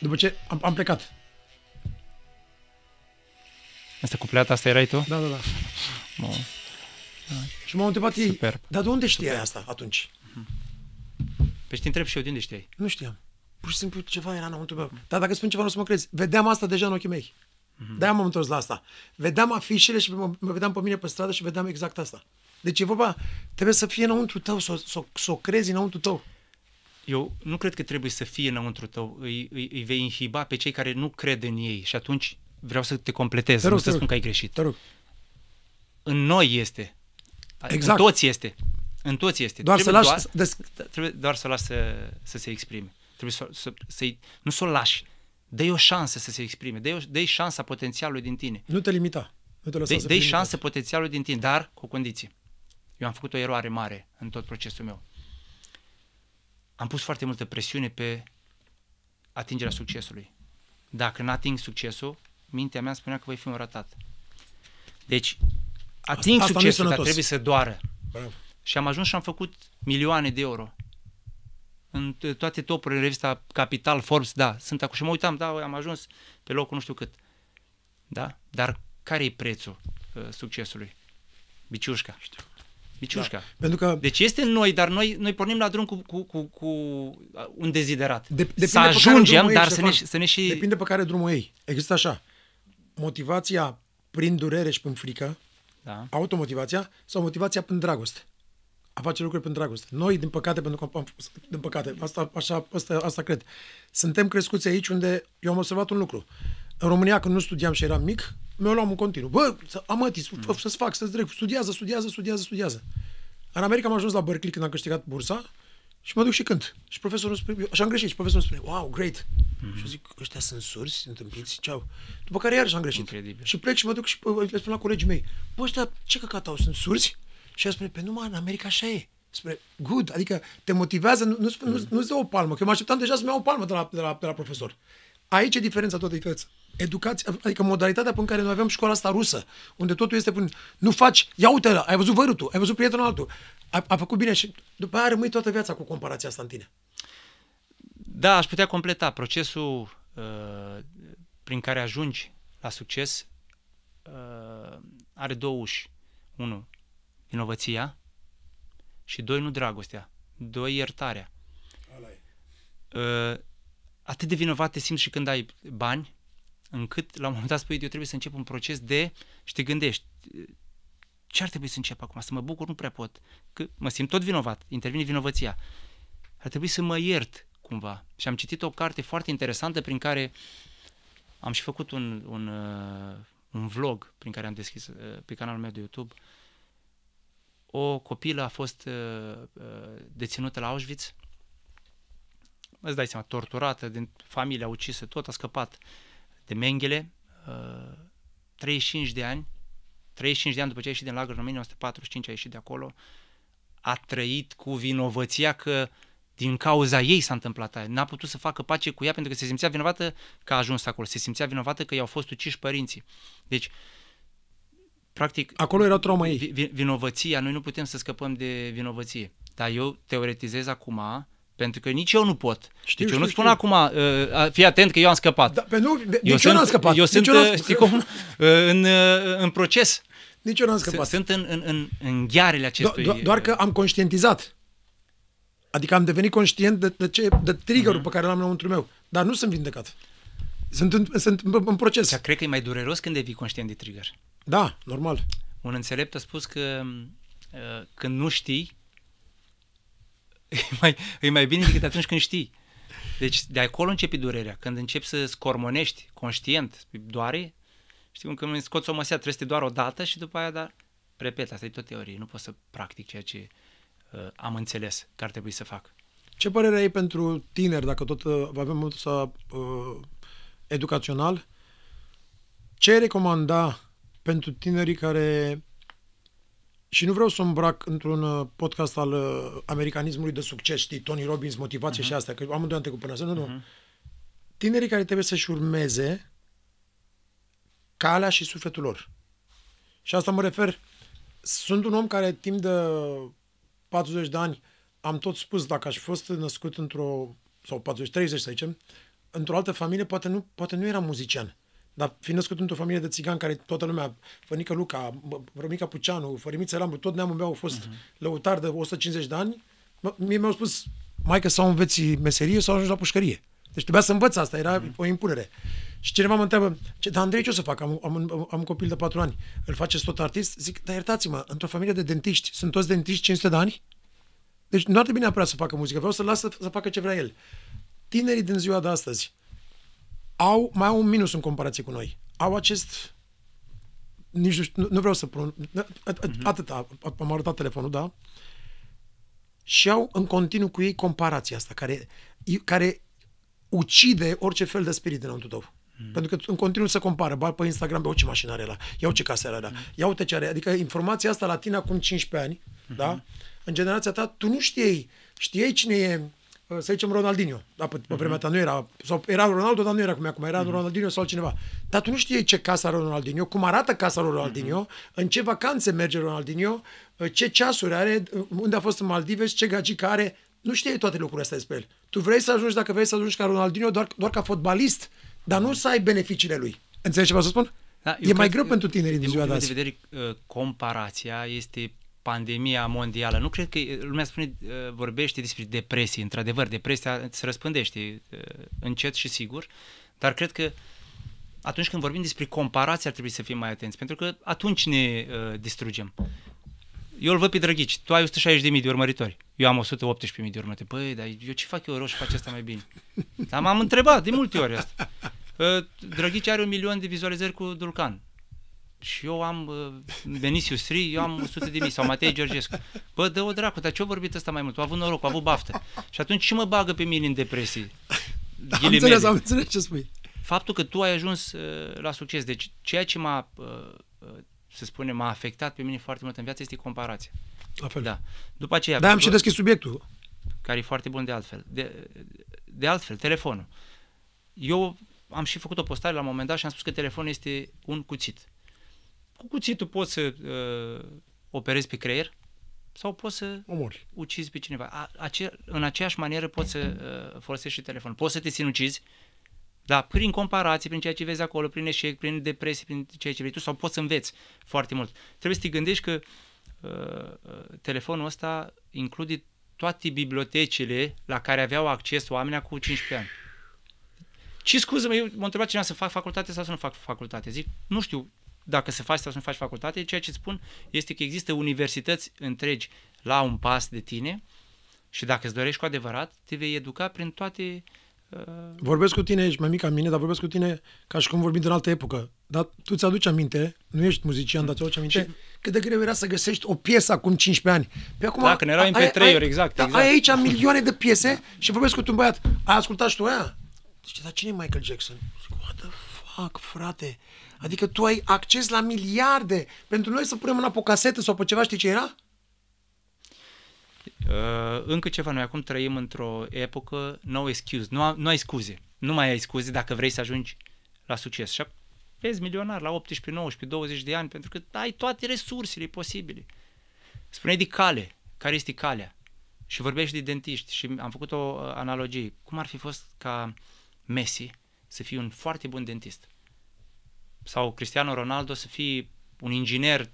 După ce am, am plecat. Asta cu pleata asta erai tu? Da, da, da. Bun. Și m-au întrebat ei, Superb. dar de unde știai Superb. asta atunci? Păi te întreb și eu, de unde știai? Nu știam. Pur și simplu ceva era înăuntru meu. Dar dacă spun ceva, nu o să mă crezi. Vedeam asta deja în ochii mei. Mm-hmm. De-aia m-am întors la asta. Vedeam afișele și mă, mă vedeam pe mine pe stradă și vedeam exact asta. Deci e vorba, trebuie să fie înăuntru tău, să, să, să o crezi înăuntru tău. Eu nu cred că trebuie să fie înăuntru tău. Îi, îi, îi vei inhiba pe cei care nu cred în ei și atunci vreau să te completez, te rog, nu să rog, spun că ai greșit. Te rog. În noi este. Exact. În toți este. În toți este. Doar trebuie să lași... Doar, des... Da, trebuie doar să lași să, să se exprime. Trebuie să, să, să nu să o lași. Dă-i o șansă să se exprime. Dă-i, dă șansa potențialului din tine. Nu te limita. Nu te lăsa dă-i, dă șansă potențialului din tine, dar cu o condiție. Eu am făcut o eroare mare în tot procesul meu. Am pus foarte multă presiune pe atingerea succesului. Dacă nu ating succesul, mintea mea spunea că voi fi un ratat. Deci, ating Asta succesul, dar trebuie să doară. Bravo. Și am ajuns și am făcut milioane de euro. În toate topurile, revista Capital, Forbes, da, sunt acum. Și mă uitam, da, am ajuns pe locul nu știu cât. Da? Dar care e prețul uh, succesului? Biciușca. Știu. Biciușca. Da. Pentru că... Deci este în noi, dar noi, noi pornim la drum cu, cu, cu, cu uh, un deziderat. De, să ajungem, dar să ne, să ne și... Depinde pe care drumul ei. Există așa. Motivația prin durere și prin frică, da. automotivația, sau motivația prin dragoste. A face lucruri prin dragoste. Noi, din păcate, pentru că am fost, din păcate, asta, așa, asta, asta cred, suntem crescuți aici unde eu am observat un lucru. În România, când nu studiam și eram mic, mi-o luam în continuu. Bă, amătis, mm. să-ți fac, să-ți drec, studiază, studiază, studiază, studiază. În America am ajuns la Berkeley când am câștigat bursa și mă duc și cânt. Și profesorul spune, „Așa am greșit, și profesorul spune, wow, great. Mm-hmm. Și eu zic, ăștia sunt surzi, sunt împiți, ceau. După care iarăși am greșit. Incredibil. Și plec și mă duc și le spun la colegii mei, bă, ăștia ce căcat au, sunt surzi? Și el spune, pe numai în America așa e. Spune, good, adică te motivează, nu, nu, nu, nu-ți dă o palmă, că eu mă așteptam deja să-mi iau o palmă de la, de la, de la profesor. Mm-hmm. Aici e diferența toată viața. Educația, adică modalitatea până care noi avem școala asta rusă, unde totul este până nu faci, ia uite ai văzut vărutul, ai văzut prietenul altul, a, a făcut bine și după aia rămâi toată viața cu comparația asta în tine. Da, aș putea completa. Procesul uh, prin care ajungi la succes uh, are două uși. Unu, inovăția și doi, nu dragostea. Doi, iertarea. Uh, atât de vinovat te simți și când ai bani, încât la un moment dat spui, eu trebuie să încep un proces de, și te gândești, ce ar trebui să încep acum? Să mă bucur? Nu prea pot. Că mă simt tot vinovat, intervine vinovăția. Ar trebui să mă iert cumva. Și am citit o carte foarte interesantă prin care am și făcut un, un, uh, un vlog prin care am deschis uh, pe canalul meu de YouTube. O copilă a fost uh, uh deținută la Auschwitz îți dai seama, torturată, din familia ucisă, tot a scăpat de Mengele, uh, 35 de ani, 35 de ani după ce a ieșit din lagăr în 1945, a ieșit de acolo, a trăit cu vinovăția că din cauza ei s-a întâmplat aia. N-a putut să facă pace cu ea pentru că se simțea vinovată că a ajuns acolo, se simțea vinovată că i-au fost uciși părinții. Deci, practic... Acolo era trauma ei. Vinovăția, noi nu putem să scăpăm de vinovăție. Dar eu teoretizez acum pentru că nici eu nu pot. Știu, deci știu, eu nu știu, spun știu. acum, uh, fii atent că eu am scăpat. Da, pentru, de, eu nici sunt, eu n-am uh, scăpat. Eu sunt, eu știi cum, uh, în, uh, în proces. Nici eu n-am scăpat. Sunt în, în, în, în ghearele acestui... Do, do, doar că am conștientizat. Adică am devenit conștient de, de, ce, de triggerul uh-huh. pe care l-am înăuntru meu. Dar nu sunt vindecat. Sunt în, sunt în, în proces. Dar cred că e mai dureros când devii conștient de trigger. Da, normal. Un înțelept a spus că uh, când nu știi, E mai, e mai bine decât atunci când știi. Deci de acolo începe durerea. Când începi să scormonești conștient, doare, știi, când scoți o măsea trebuie să te doar o dată și după aia, dar, repet, asta e tot teorie, nu pot să practic ceea ce uh, am înțeles că ar trebui să fac. Ce părere ai pentru tineri, dacă tot uh, avem mult să uh, educațional, ce recomanda pentru tinerii care și nu vreau să îmbrac într-un uh, podcast al uh, americanismului de succes, știi, Tony Robbins, motivație uh-huh. și mhm. astea, că amândoi am trecut până să Nu, Uh-huh. Tinerii care trebuie să-și urmeze calea și sufletul lor. Și asta mă refer, sunt un om care timp de 40 de ani am tot spus, dacă aș fost născut într-o, sau 40-30 să zicem, într-o altă familie, poate nu, poate nu era muzician. Dar fiind născut într-o familie de țigani care toată lumea, Fănică Luca, Romica Puceanu, Fărimiță Lambu, tot neamul meu au fost uh-huh. lăutar de 150 de ani, mie mi-au spus, mai că sau înveți meserie sau ajungi la pușcărie. Deci trebuia să învăț asta, era mhm. o impunere. Și cineva mă întreabă, ce, dar Andrei ce o să fac? Am, am, am un copil de patru ani, îl faceți tot artist? Zic, dar iertați-mă, într-o familie de dentiști, sunt toți dentiști 500 de ani? Deci nu ar trebui neapărat să facă muzică, vreau să las să, să facă ce vrea el. Tinerii din ziua de astăzi au, mai au un minus în comparație cu noi. Au acest nici nu, știu, nu, vreau să pun. Mhm. Atâta, am arătat telefonul, da? Și au în continuu cu ei comparația asta, care, care ucide orice fel de spirit din tău. Mhm. Pentru că în continuu se compară, ba pe Instagram, bă, ce mașină are la, iau ce casă are la, mhm. ia uite ce are. Adică informația asta la tine acum 15 ani, uh-huh. da? În generația ta, tu nu știi știi cine e Uh, să zicem Ronaldinho. Da, pe, pe vremea mhm. ta nu era, sau era Ronaldo, dar nu era cum e acum, era mm-hmm. Ronaldinho sau altcineva. Dar tu nu știi ce casa Ronaldinho, cum arată casa Ronaldinho, mm-hmm. în ce vacanțe merge Ronaldinho, uh, ce ceasuri are, uh, unde a fost în Maldive, ce gagică are. Nu știi toate lucrurile astea despre el. Tu vrei să ajungi, dacă vrei să ajungi ca Ronaldinho, doar, doar ca fotbalist, dar nu să ai beneficiile lui. Înțelegi ce vreau să spun? Da, e mai greu pentru tineri din ziua de azi. De vedere, comparația este pandemia mondială, nu cred că lumea spune, uh, vorbește despre depresie, într-adevăr, depresia se răspândește uh, încet și sigur, dar cred că atunci când vorbim despre comparație ar trebui să fim mai atenți, pentru că atunci ne uh, distrugem. Eu îl văd pe Drăghici, tu ai 160.000 de urmăritori, eu am 118.000 de urmăritori. Băi, dar eu ce fac eu rău și fac asta mai bine? Dar m-am întrebat de multe ori asta. Uh, Drăghici are un milion de vizualizări cu Dulcan și eu am uh, Sri, eu am 100 de mii sau Matei Georgescu. Bă, dă o dracu, dar ce o vorbit ăsta mai mult? A avut noroc, a avut baftă. Și atunci ce mă bagă pe mine în depresie? Da, am înțeles, am înțeles ce spui. Faptul că tu ai ajuns uh, la succes, deci ceea ce m-a, uh, uh, să spunem, m-a afectat pe mine foarte mult în viață este comparația. La fel. Da. După aceea... Da, am și deschis subiectul. Care e foarte bun de altfel. De, de altfel, telefonul. Eu am și făcut o postare la un moment dat și am spus că telefonul este un cuțit. Cu cuțitul poți să uh, operezi pe creier sau poți să Omori. ucizi pe cineva. A, ace- în aceeași manieră poți să uh, folosești și telefonul. Poți să te sinucizi, dar prin comparații, prin ceea ce vezi acolo, prin eșec, prin depresie, prin ceea ce vrei tu, sau poți să înveți foarte mult. Trebuie să te gândești că uh, uh telefonul ăsta include toate bibliotecile la care aveau acces oamenii cu 15 ani. Ce scuză, mă, eu m-a întrebat cineva să fac facultate sau să nu fac facultate. Zic, nu știu, dacă să faci sau să nu faci facultate, ceea ce spun este că există universități întregi la un pas de tine și dacă îți dorești cu adevărat, te vei educa prin toate uh... Vorbesc cu tine, ești mai mic ca mine, dar vorbesc cu tine ca și cum vorbim din altă epocă. Dar tu ți-aduci aminte, nu ești muzician, dar ți-aduci aminte și... cât de greu era să găsești o piesă acum 15 ani. Pe acum, da, când erau mp 3 exact, exact. Da, exact. ai aici milioane de piese și vorbesc cu un băiat, ai ascultat și tu aia? Zice, dar cine e Michael Jackson? Zic, what the fac, frate? Adică tu ai acces la miliarde. Pentru noi să punem mâna pe o casetă sau pe ceva, știi ce era? Uh, încă ceva, noi acum trăim într-o epocă no excuse, nu, nu ai scuze. Nu mai ai scuze dacă vrei să ajungi la succes. Și vezi milionar la 18, 19, 20 de ani pentru că ai toate resursele posibile. Spune de cale, care este calea? Și vorbești de dentiști și am făcut o uh, analogie. Cum ar fi fost ca Messi să fii un foarte bun dentist. Sau Cristiano Ronaldo să fii un inginer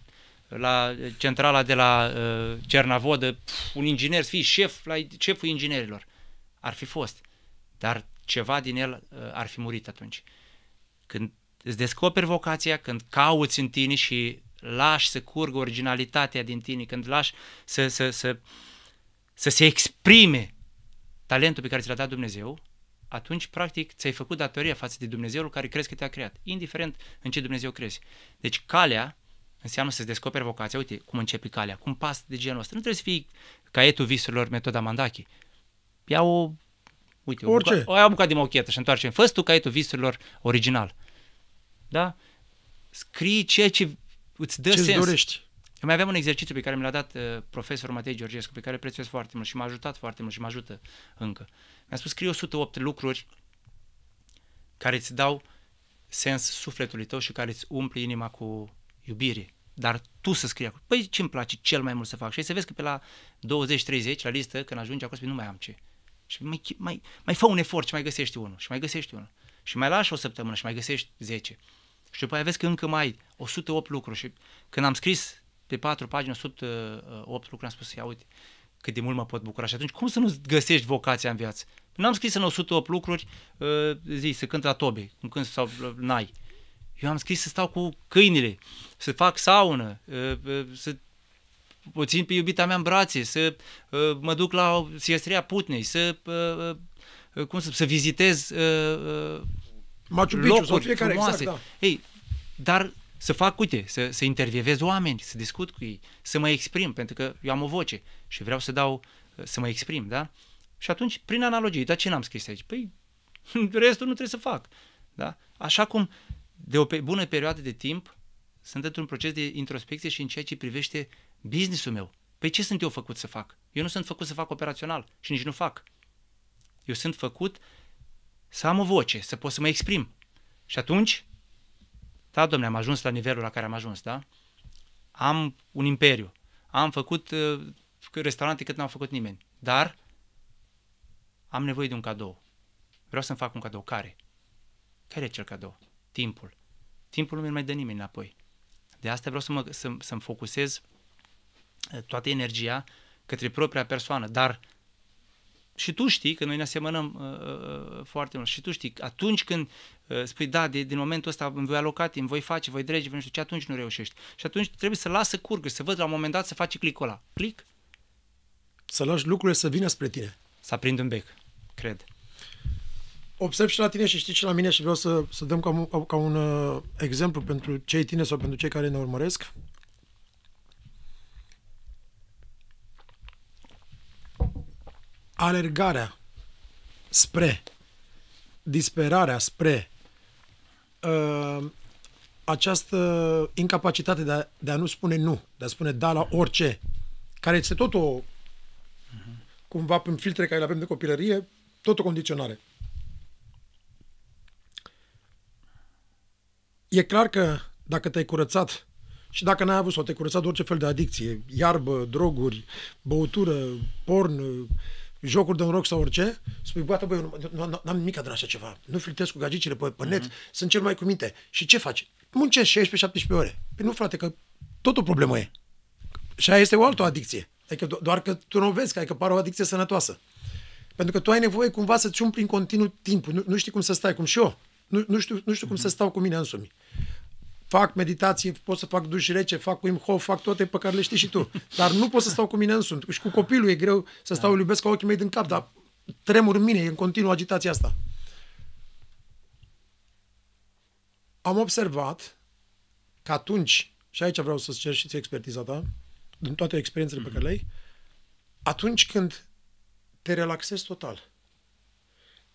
la centrala de la uh, Cernavodă, un inginer, să fii șef la șeful inginerilor. Ar fi fost. Dar ceva din el uh, ar fi murit atunci. Când îți descoperi vocația, când cauți în tine și lași să curgă originalitatea din tine, când lași să, să, să, să, să se exprime talentul pe care ți l-a dat Dumnezeu, atunci, practic, ți-ai făcut datoria față de Dumnezeul care crezi că te-a creat, indiferent în ce Dumnezeu crezi. Deci, calea înseamnă să-ți descoperi vocația. Uite cum începi calea, cum pas de genul ăsta. Nu trebuie să fii caietul visurilor, metoda Mandachi. Ia o, uite, Orice. o, buca, o, ia o bucată de mochetă și întoarce. Fă tu caietul visurilor original. Da? Scrii ceea ce îți dă ce sens. dorești. Eu mai aveam un exercițiu pe care mi l-a dat uh, profesorul Matei Georgescu, pe care prețuiesc foarte mult și m-a ajutat foarte mult și mă ajută încă. Mi-a spus, scrie 108 lucruri care îți dau sens sufletului tău și care îți umple inima cu iubire. Dar tu să scrii acolo. Păi ce îmi place cel mai mult să fac? Și să vezi că pe la 20-30, la listă, când ajungi acolo, spui, nu mai am ce. Și mai, mai, mai fă un efort și mai găsești unul și mai găsești unul. Și mai lași o săptămână și mai găsești 10. Și după aia vezi că încă mai ai 108 lucruri. Și când am scris pe patru pagini, 108 lucruri, am spus, ia uite, cât de mult mă pot bucura. Și atunci, cum să nu găsești vocația în viață? N-am scris în 108 lucruri, uh, zi, să cânt la tobe, cum cânt sau uh, nai. Eu am scris să stau cu câinile, să fac saună, uh, să o țin pe iubita mea în brațe, să mă duc la siestria Putnei, să, cum să, să vizitez Machu Picchu, locuri sau fiecare, exact, frumoase. Exact, da. Ei, dar să fac, uite, să, să intervievez oameni, să discut cu ei, să mă exprim, pentru că eu am o voce și vreau să dau, să mă exprim, da? Și atunci, prin analogie, dar ce n-am scris aici? Păi, restul nu trebuie să fac, da? Așa cum de o pe- bună perioadă de timp sunt într-un proces de introspecție și în ceea ce privește businessul meu. Păi ce sunt eu făcut să fac? Eu nu sunt făcut să fac operațional și nici nu fac. Eu sunt făcut să am o voce, să pot să mă exprim. Și atunci da, domnule, am ajuns la nivelul la care am ajuns, da? Am un imperiu. Am făcut uh, restaurante cât n-au făcut nimeni. Dar am nevoie de un cadou. Vreau să-mi fac un cadou. Care? Care e cel cadou? Timpul. Timpul nu mi-l mai dă nimeni înapoi. De asta vreau să mă, să, să-mi focusez uh, toată energia către propria persoană, dar și tu știi că noi ne asemănăm uh, uh, uh, foarte mult și tu știi, atunci când uh, spui da, de, din momentul ăsta îmi voi aloca, îmi voi face, voi drege, nu știu ce, atunci nu reușești. Și atunci trebuie să lasă curgă, să văd la un moment dat să faci clicul ăla. Clic. Să lași lucrurile să vină spre tine. Să aprind un bec, cred. Observ și la tine și știi și la mine și vreau să, să dăm ca un, ca un uh, exemplu pentru cei tine sau pentru cei care ne urmăresc. alergarea spre, disperarea spre uh, această incapacitate de a, de a nu spune nu, de a spune da la orice, care este tot o, cumva prin filtre care le avem de copilărie, tot o condiționare. E clar că dacă te-ai curățat și dacă n-ai avut sau te-ai curățat de orice fel de adicție, iarbă, droguri, băutură, porn, jocuri de noroc sau orice, spui, gata, băi, eu n-am nimic de așa ceva. Nu filtrez cu gagicile pe, pe net, mm-hmm. sunt cel mai cuminte. Și ce faci? Muncești 16-17 ore. Păi nu, frate, că tot o problemă e. Și aia este o altă adicție. Adică do- doar că tu nu o vezi, că că adică pare o adicție sănătoasă. Pentru că tu ai nevoie cumva să-ți umpli în continuu timpul. Nu, nu știi cum să stai, cum și eu. Nu, nu știu, nu știu cum mm-hmm. să mhm. stau cu mine însumi fac meditație, pot să fac duș rece, fac cu Hof, fac toate pe care le știi și tu. Dar nu pot să stau cu mine însumi. Și cu copilul e greu să stau, îl iubesc ca ochii mei din cap, dar tremur în mine, e în continuă agitația asta. Am observat că atunci, și aici vreau să-ți cer și ție expertiza ta, din toate experiențele pe care le ai, atunci când te relaxezi total,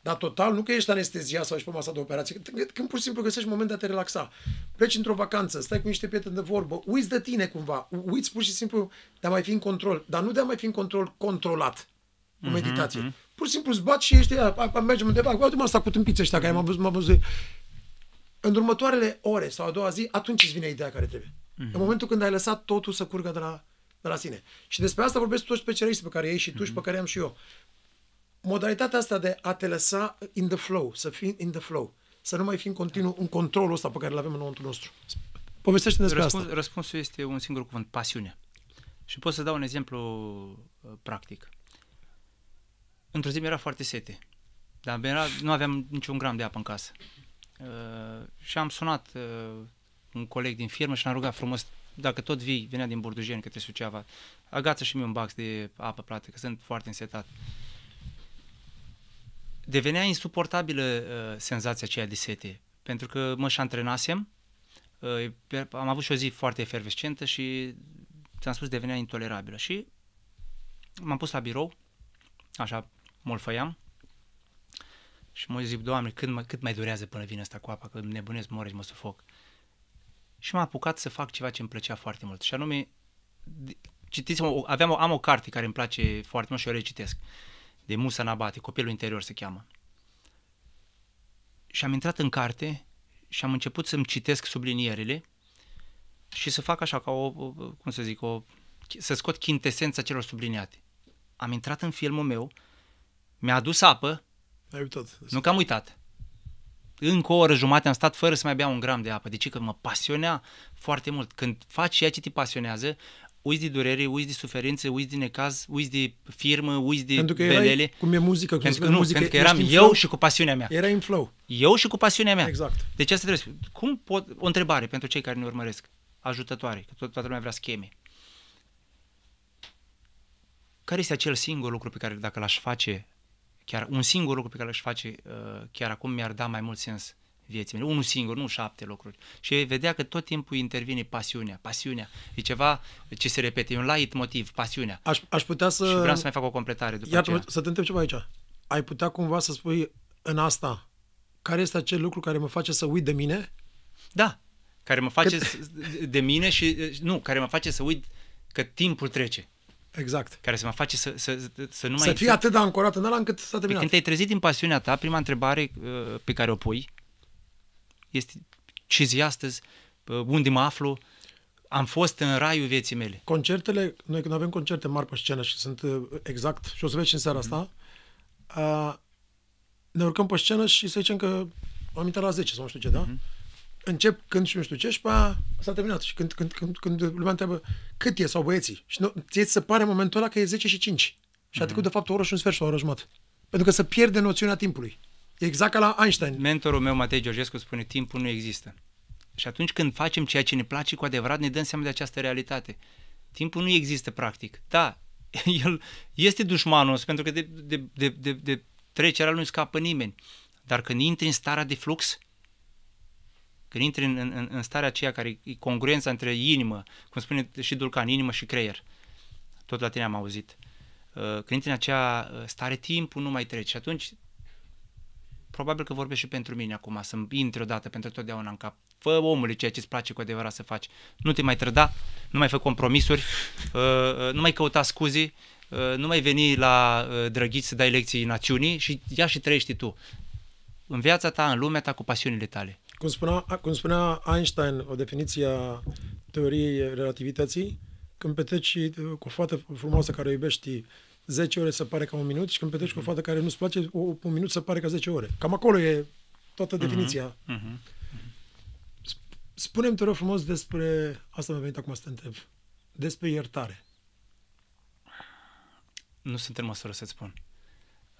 dar total, nu că ești anestezia sau ești pe masa de operație. Când pur și simplu găsești moment de a te relaxa. Pleci într-o vacanță, stai cu niște prieteni de vorbă, uiți de tine cumva, uiți pur și simplu de a mai fi în control. Dar nu de a mai fi în control controlat cu mhm, meditație. Mm-hmm. Pur și simplu îți și ești, mergem undeva, uite-mă asta cu tâmpiți ăștia, care m-am văzut, m-am văzut. În următoarele ore sau a doua zi, atunci îți vine ideea care trebuie. Mm-hmm. În momentul când ai lăsat totul să curgă de la, de la sine. Și despre asta vorbesc toți specialiștii pe care ei și tu mm-hmm. și pe mhm. care am și eu modalitatea asta de a te lăsa in the flow, să fii in the flow, să nu mai fii în continuu în controlul ăsta pe care îl avem înăuntru nostru. Povestește despre Răspuns, asta. Răspunsul este un singur cuvânt, pasiune. Și pot să dau un exemplu uh, practic. Într-o zi mi-era foarte sete, dar era, nu aveam niciun gram de apă în casă. Uh, și am sunat uh, un coleg din firmă și l-am rugat frumos, dacă tot vii, venea din Burdujeni către Suceava, agață și mie un bax de apă plată, că sunt foarte însetat. Uh, devenea insuportabilă uh, senzația aceea de sete, pentru că mă și antrenasem, uh, am avut și o zi foarte efervescentă și, ți-am spus, devenea intolerabilă. Și m-am pus la birou, așa molfăiam, și mă zic, Doamne, cât, mă, cât mai durează până vine asta cu apa, că nebunesc, mor și mă sufoc. Și m-am apucat să fac ceva ce îmi plăcea foarte mult, și anume, citisem, aveam, o, am o carte care îmi place foarte mult și o recitesc. Uh, de Musa Nabate, Copilul Interior se cheamă. Și am intrat în carte și am început să-mi citesc sublinierele și să fac așa ca o, cum să zic, o, să scot chintesența celor subliniate. Am intrat în filmul meu, mi-a adus apă, Ai uitat. nu că am uitat. Încă o oră jumate am stat fără să mai bea un gram de apă. De ce? Că mă pasionea foarte mult. Când faci ceea ce te pasionează, uiți de durere, uiți de suferințe, uiți de necaz, uiți de firmă, uiți de pentru că erai, belele. cum e muzică, cum pentru că, nu, muzică, pentru că eram eu flow. și cu pasiunea mea. Era în flow. Eu și cu pasiunea mea. Exact. Deci asta trebuie Cum pot... O întrebare pentru cei care ne urmăresc, ajutătoare, că tot, toată lumea vrea scheme. Care este acel singur lucru pe care dacă l-aș face, chiar un singur lucru pe care l-aș face uh, chiar acum mi-ar da mai mult sens vieții mele, unul singur, nu șapte lucruri. Și vedea că tot timpul intervine pasiunea, pasiunea. E ceva ce se repete, e un light motiv, pasiunea. Aș, aș putea să... Și vreau să mai fac o completare după Iar, aceea. să te întreb ceva aici. Ai putea cumva să spui în asta, care este acel lucru care mă face să uit de mine? Da, care mă face că... de mine și... Nu, care mă face să uit că timpul trece. Exact. Care să mă face să, să, să nu mai... Să fii atât de ancorat în ăla încât să a păi terminat. Când te-ai trezit din pasiunea ta, prima întrebare uh, pe care o pui este ce zi astăzi, unde mă aflu, am fost în raiul vieții mele. Concertele, noi când avem concerte mari pe scenă și sunt uh, exact, și o să vezi în seara asta, mm-hmm. a, uh, ne urcăm pe scenă și să zicem că am intrat la 10 sau nu știu ce, da? Mm-hmm. Încep când și nu știu ce și pa, s-a terminat. Și când, când, când, când lumea întreabă cât e sau băieții și nu, ție ți se pare în momentul ăla că e 10 și 5. Și mm-hmm. a trecut mm-hmm. de fapt o oră și un sfert sau o oră jumătate. Pentru că se pierde noțiunea timpului. Exact ca la Einstein. Mentorul meu, Matei Georgescu, spune timpul nu există. Și atunci când facem ceea ce ne place cu adevărat, ne dăm seama de această realitate. Timpul nu există practic. Da, el este dușmanul nostru, pentru că de, de, de, de, de trecerea lui nu scapă nimeni. Dar când intri în starea de flux, când intri în, în, în starea aceea care e congruența între inimă, cum spune și Dulcan, inimă și creier, tot la tine am auzit, uh, când intri în acea uh, stare, timpul nu mai trece și atunci probabil că vorbesc și pentru mine acum, să-mi intri odată pentru totdeauna în cap. Fă omului ceea ce îți place cu adevărat să faci. Nu te mai trăda, nu mai fă compromisuri, uh, uh, nu mai căuta scuzi, uh, nu mai veni la drăghiți să dai lecții națiunii și ia și trăiești tu. În viața ta, în lumea ta, cu pasiunile tale. Cum spunea, cum spunea Einstein, o definiție a teoriei relativității, când petreci cu o fată frumoasă care o iubești 10 ore se pare ca un minut și când petreci mm-hmm. cu o fată care nu-ți place, o, un minut se pare ca 10 ore. Cam acolo e toată mhm. definiția. Mm-hmm. Mm-hmm. Spune-mi, te rog frumos, despre... Asta mi-a venit acum să te întreb. Despre iertare. Nu sunt în măsură să-ți spun.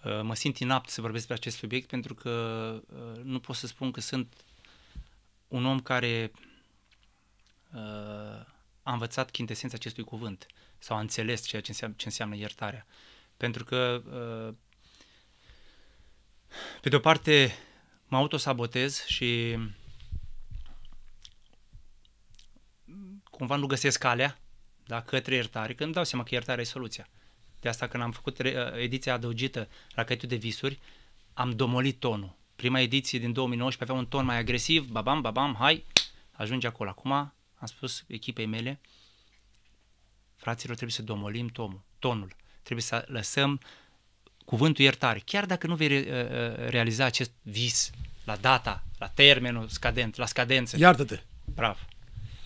Uh, mă simt inapt să vorbesc despre acest subiect pentru că uh, nu pot să spun că sunt un om care uh, a învățat chintesența acestui cuvânt. Uh, sau a înțeles ceea ce înseamnă, ce înseamnă iertarea. Pentru că, uh, pe de o parte, mă autosabotez și cumva nu găsesc calea da, către iertare, că îmi dau seama că iertarea e soluția. De asta când am făcut uh, ediția adăugită la Rachetul de visuri, am domolit tonul. Prima ediție din 2019 avea un ton mai agresiv, babam, babam, hai, ajunge acolo. Acum am spus echipei mele, Fraților, trebuie să domolim tomul, tonul. Trebuie să lăsăm cuvântul iertare. Chiar dacă nu vei re, ă, ă, realiza acest vis la data, la termenul scadent, la scadență. Iartă-te! Bravo!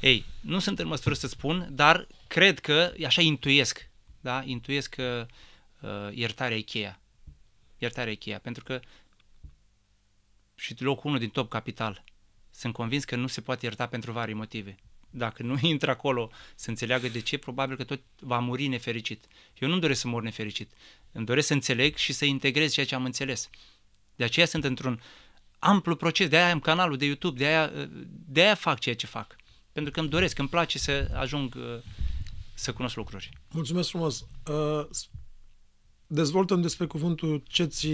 Ei, nu sunt în măsură să spun, dar cred că, așa intuiesc, da? Intuiesc că uh, iertarea e cheia. Iertarea e cheia, pentru că și locul 1 din top capital. Sunt convins că nu se poate ierta pentru vari motive dacă nu intră acolo să înțeleagă de ce, probabil că tot va muri nefericit. Eu nu doresc să mor nefericit. Îmi doresc să înțeleg și să integrez ceea ce am înțeles. De aceea sunt într-un amplu proces, de aia am canalul de YouTube, de aia, de aia fac ceea ce fac. Pentru că îmi doresc, îmi place să ajung să cunosc lucruri. Mulțumesc frumos! Uh, dezvoltăm despre cuvântul ce, ți,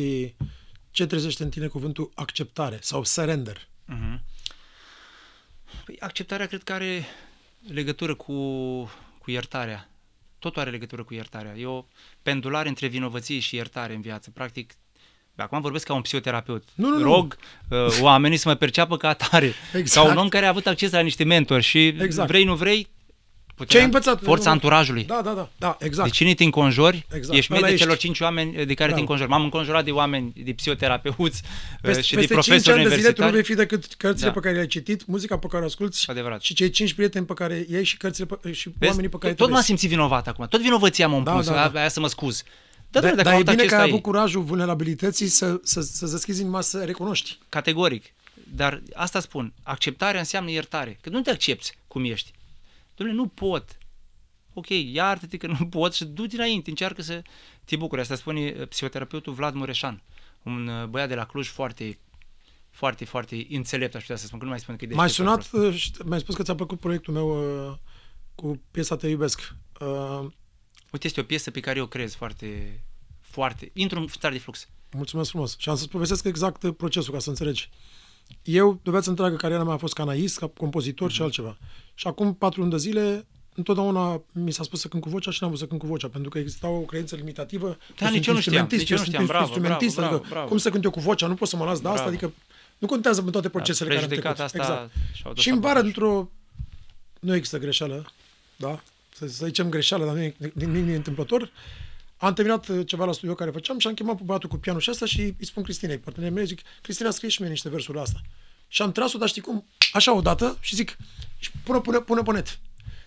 ce trezește în tine cuvântul acceptare sau surrender. Uh-huh. Păi acceptarea cred că are legătură cu, cu iertarea. Tot are legătură cu iertarea. E o pendulare între vinovăție și iertare în viață. Practic, acum vorbesc ca un psihoterapeut. Nu, nu, Rog nu. Uh, oamenii să mă perceapă ca atare. Exact. Ca un om care a avut acces la niște mentori și exact. vrei, nu vrei, puterea, Ce ai învățat? Forța nu? anturajului. Da, da, da, da, exact. De deci cine te înconjori, exact. ești media celor cinci oameni eh, de care da. te înconjori. M-am înconjurat de oameni, de psihoterapeuți eh, peste, și de peste profesori 5 ani de zile tu nu vei fi decât cărțile da. pe care le-ai citit, muzica pe care o asculti Adevărat. și cei cinci prieteni pe care ei și cărțile pe, și vezi? oamenii pe care Tot m-am simțit vinovat acum, tot vinovăția m-a împuns, da, da, da. aia să mă scuz. Da, da, dar e bine că ai avut curajul vulnerabilității să, să, să, să deschizi inima să recunoști. Categoric. Dar asta spun, acceptarea înseamnă iertare. Că nu te accepti cum ești. Dom'le, nu pot. Ok, iartă-te că nu pot și du-te înainte, încearcă să te bucuri. Asta spune uh, psihoterapeutul Vlad Mureșan, un uh, băiat de la Cluj foarte foarte, foarte înțelept, aș putea să spun, că nu mai spun că e Mai sunat uh, și mi-ai spus că ți-a plăcut proiectul meu uh, cu piesa Te iubesc. Uh, Uite, este o piesă pe care eu crez foarte, foarte... Intru în stare de flux. Mulțumesc frumos. Și am să-ți povestesc exact procesul ca să înțelegi. Eu, de viața întreagă, cariera mea a fost canaist, ca compozitor mm-hmm. și mhm. altceva. Și acum patru luni de zile întotdeauna mi s-a spus să cânt cu vocea și n-am văzut să cânt cu vocea, pentru că exista o creență limitativă. Da, nici eu nu știam, nici eu nu știam, bravo, instrumentist, bravo, adică, bravo, Cum să cânt eu cu vocea, nu pot să mă las de bravo. asta, adică nu contează în toate procesele da, care am trecut. Asta exact. Și în vară, într-o... Nu există greșeală, da? Să, zicem greșeală, dar nu e, nimic nu întâmplător am terminat uh, ceva la studio care făceam și am chemat pe băiatul cu pianul și asta și îi spun Cristinei, partenerii mei, zic, Cristina, scrie și mie niște versuri la asta. Și am tras-o, dar știi cum, așa odată și zic, și pune, pune, pune pe net.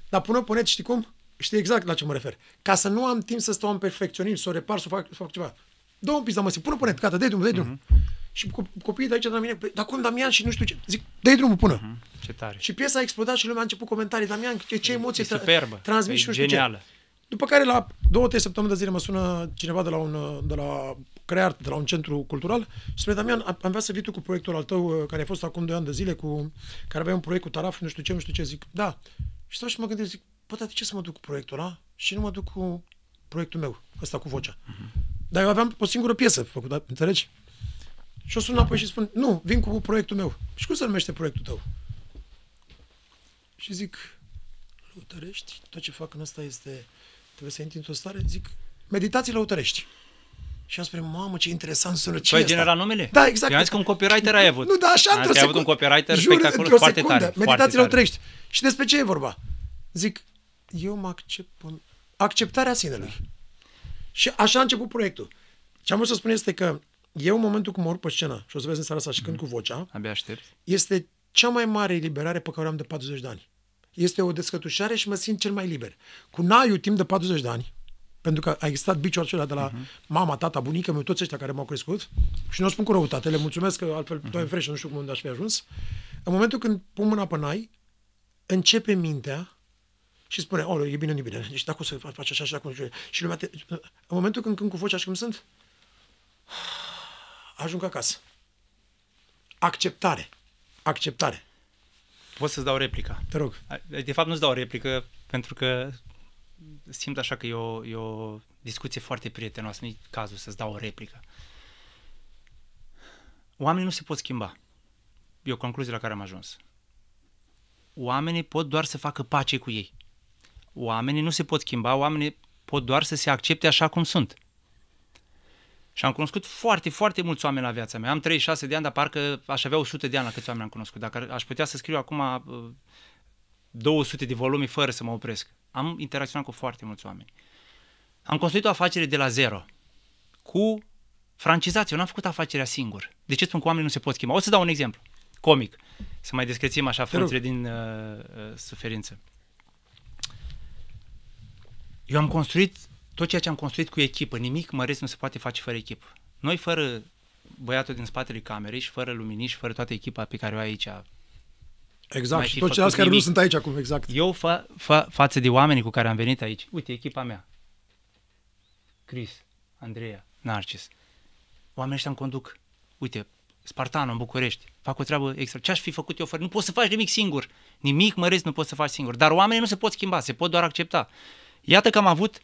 Dar pune pe net, știi cum? Știi exact la ce mă refer. Ca să nu am timp să stau în perfecționism, să o repar, să o fac, să fac ceva. Dă un pic, mă zic, pune pe net, gata, dă drumul, drumul. Uh-huh. Și copiii de aici de la mine, păi, dar cum Damian și nu știu ce. Zic, dă drumul, până. Uh-huh. Mhm. Ce tare. Și piesa a explodat și lumea a început comentarii, Damian, ce, ce emoție e superbă. transmis și nu știu genială. ce. După care, la două, trei săptămâni de zile, mă sună cineva de la, un, de la Creart, de la un centru cultural și spune, Damian, am vrea să vii tu cu proiectul al tău, uh, care a fost acum doi ani de zile, cu, care avea un proiect cu taraf, nu știu ce, nu știu ce, zic, da. Și stau și mă gândesc, zic, bă, de ce să mă duc cu proiectul ăla și nu mă duc cu proiectul meu, ăsta cu vocea? Mhm. Dar eu aveam o singură piesă făcută, înțelegi? Și o sun apoi și spun, nu, vin cu proiectul meu. Și cum se numește proiectul tău? Și zic, Lutărești, tot ce fac în asta este trebuie să intri într-o stare, zic, meditații lăutărești. Și am spus, mamă, ce interesant sună. Cine păi genera numele? Da, exact. Eu am zis că un copywriter ai avut. Nu, da, așa, într-o secundă. un copywriter jur, spectaculos, foarte secundă, tare. Meditații lăutărești. Și despre ce e vorba? Zic, eu mă accept în... acceptarea sinelui. Și așa a început proiectul. Ce am vrut să spun este că eu, în momentul cum mă urc pe scenă, și o să vezi în seara asta și mm-hmm. când mhm. cu vocea, Abia aștept. este cea mai mare eliberare pe care o am de 40 de ani este o descătușare și mă simt cel mai liber. Cu Naiu, timp de 40 de ani, pentru că a existat biciul acela de la uh-huh. mama, tata, bunica, meu, toți ăștia care m-au crescut și nu o spun cu răutate, le mulțumesc că altfel uh-huh. Toate fresh, nu știu cum unde aș fi ajuns. În momentul când pun mâna pe Nai, începe mintea și spune, o, e bine, nu e bine, deci dacă o să faci așa și dacă nu Și lumea te... În momentul când când cu vocea și cum sunt, ajung acasă. Acceptare. Acceptare pot să-ți dau replica. Te rog. De fapt nu-ți dau replică pentru că simt așa că e o, e o discuție foarte prietenoasă, nu-i cazul să-ți dau o replică. Oamenii nu se pot schimba. E o concluzie la care am ajuns. Oamenii pot doar să facă pace cu ei. Oamenii nu se pot schimba, oamenii pot doar să se accepte așa cum sunt. Și am cunoscut foarte, foarte mulți oameni la viața mea. Am 36 de ani, dar parcă aș avea 100 de ani la câți oameni am cunoscut. Dacă aș putea să scriu acum 200 uh, de volume fără să mă opresc. Am interacționat cu foarte mulți oameni. Am construit o afacere de la zero. Cu francizație. eu n-am făcut afacerea singur. De ce spun că oamenii nu se pot schimba? O să dau un exemplu. Comic. Să mai descrețim așa frunțele din uh, uh, suferință. Eu am construit tot ceea ce am construit cu echipă, nimic măresc nu se poate face fără echipă. Noi fără băiatul din spatele camerei și fără luminii, și fără toată echipa pe care o ai aici Exact, și toți ceilalți care nu sunt aici acum, exact. Eu fa, fa, față de oamenii cu care am venit aici, uite, echipa mea, Cris, Andreea, Narcis, oamenii ăștia îmi conduc, uite, Spartano în București, fac o treabă extra. Ce aș fi făcut eu fără? Nu poți să faci nimic singur. Nimic măresc nu poți să faci singur. Dar oamenii nu se pot schimba, se pot doar accepta. Iată că am avut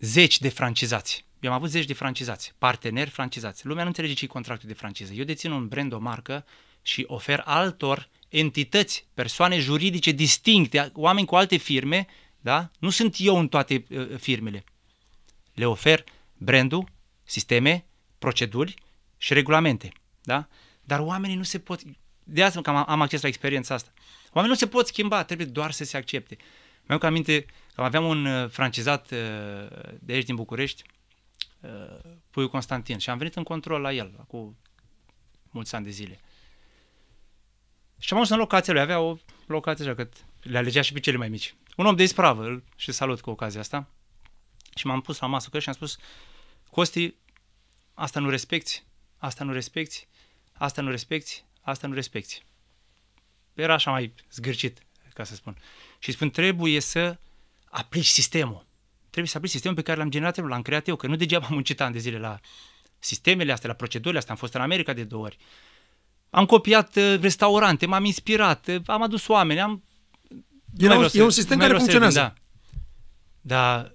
zeci de francizați. Eu am avut zeci de francizați, parteneri francizați. Lumea nu înțelege ce contractul de franciză. Eu dețin un brand, o marcă și ofer altor entități, persoane juridice distincte, oameni cu alte firme, da? Nu sunt eu în toate uh, firmele. Le ofer brandul, sisteme, proceduri și regulamente, da? Dar oamenii nu se pot de asta că am, am acces la experiența asta. Oamenii nu se pot schimba, trebuie doar să se accepte. Mi-am aminte uh, Aveam un uh, francizat uh, de aici din București, uh, Puiu Constantin, și am venit în control la el cu mulți ani de zile. Și am ajuns în locația lui, avea o locație așa, că le alegea și pe cele mai mici. Un om de ispravă, și salut cu ocazia asta. Și m-am pus la masă cu el și am spus, Costi, asta nu respecti, asta nu respecti, asta nu respecti, asta nu respecti. Era așa mai zgârcit, ca să spun. Și spun, trebuie să aplici sistemul. Trebuie să aplici sistemul pe care l-am generat l-am creat eu, că nu degeaba am muncit ani de zile la sistemele astea, la procedurile astea. Am fost în America de două ori. Am copiat uh, restaurante, m-am inspirat, uh, am adus oameni, am... E, un, să, e un sistem care funcționează. Da. da.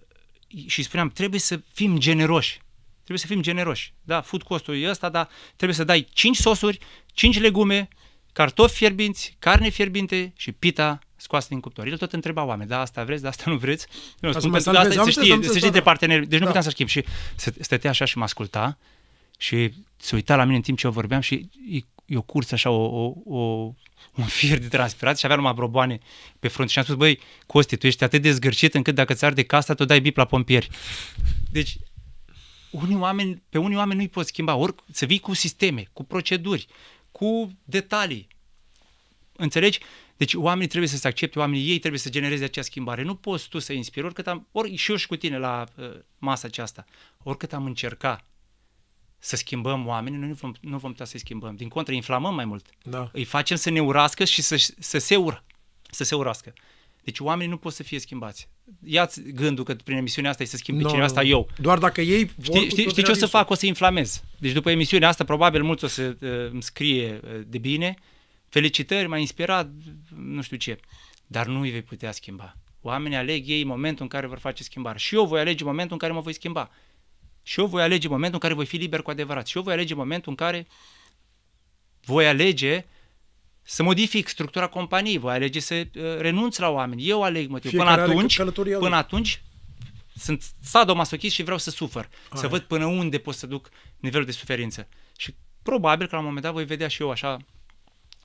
și spuneam, trebuie să fim generoși. Trebuie să fim generoși. Da, food costul e ăsta, dar trebuie să dai 5 sosuri, 5 legume, cartofi fierbinți, carne fierbinte și pita scoase din cuptor. El tot întreba oameni, da, asta vreți, da, asta nu vreți. Nu, spun, pentru că asta se știe, se știe de da. parteneri, deci nu da. puteam să schimb. Și stătea așa și mă asculta și se uita la mine în timp ce eu vorbeam și eu curs așa o, o, o, un fier de transpirat și avea numai broboane pe frunte și am spus, băi, Costi, tu ești atât de zgârcit încât dacă ți-ar de casa, tu dai bip la pompieri. Deci, unii oameni, pe unii oameni nu-i poți schimba, ori să vii cu sisteme, cu proceduri, cu detalii. Înțelegi? Deci oamenii trebuie să se accepte, oamenii ei trebuie să genereze acea schimbare. Nu poți tu să inspiri, oricât am, ori și eu și cu tine la uh, masa aceasta, oricât am încercat să schimbăm oamenii, noi nu vom, nu vom putea să-i schimbăm. Din contră, inflamăm mai mult. Da. Îi facem să ne urască și să, să, se ură, să se urască. Deci oamenii nu pot să fie schimbați. Ia-ți gândul că prin emisiunea asta e să schimbi no, cineva asta eu. Doar dacă ei vor Știi, știi, știi ce o să fac? O să inflamez. Deci după emisiunea asta probabil mulți o să uh, îmi scrie uh, de bine felicitări, m-a inspirat, nu știu ce. Dar nu îi vei putea schimba. Oamenii aleg ei momentul în care vor face schimbare. Și eu voi alege momentul în care mă voi schimba. Și eu voi alege momentul în care voi fi liber cu adevărat. Și eu voi alege momentul în care voi alege să modific structura companiei, voi alege să uh, renunț la oameni. Eu aleg mă, Până atunci, până atunci sunt sadomasochist și vreau să sufăr. Aia. Să văd până unde pot să duc nivelul de suferință. Și probabil că la un moment dat voi vedea și eu așa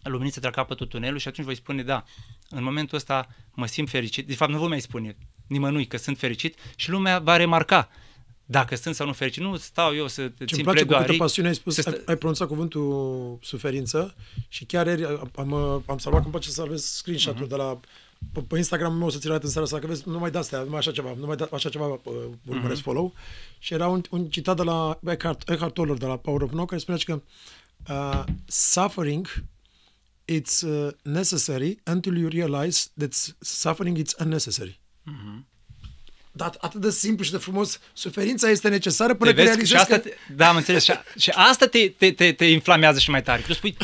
luminiță de la capătul tunelului și atunci voi spune, da, în momentul ăsta mă simt fericit. De fapt, nu vă mai spune nimănui că sunt fericit și lumea va remarca dacă sunt sau nu fericit. Nu stau eu să te țin place pledoarii. Cu pasiune ai, spus, stă... ai, pronunțat cuvântul suferință și chiar ieri am, am, salvat, îmi place să salvez screenshot-ul uh-huh. de la pe, pe Instagram meu o să ți arăt în seara asta, că vezi, numai de-astea, numai așa ceva, numai de, da, așa ceva uh, urmăresc mm-hmm. follow. Și era un, un citat de la Eckhart, Eckhart Tolle, de la Power of Now, care spunea că uh, suffering it's uh, necessary until you realize that suffering is unnecessary. Mm-hmm. Dar atât de simplu și de frumos, suferința este necesară până când realizezi și asta că... Te, da, am înțeles. Și, a, și asta te, te, te, te inflamează și mai tare. Tu spui,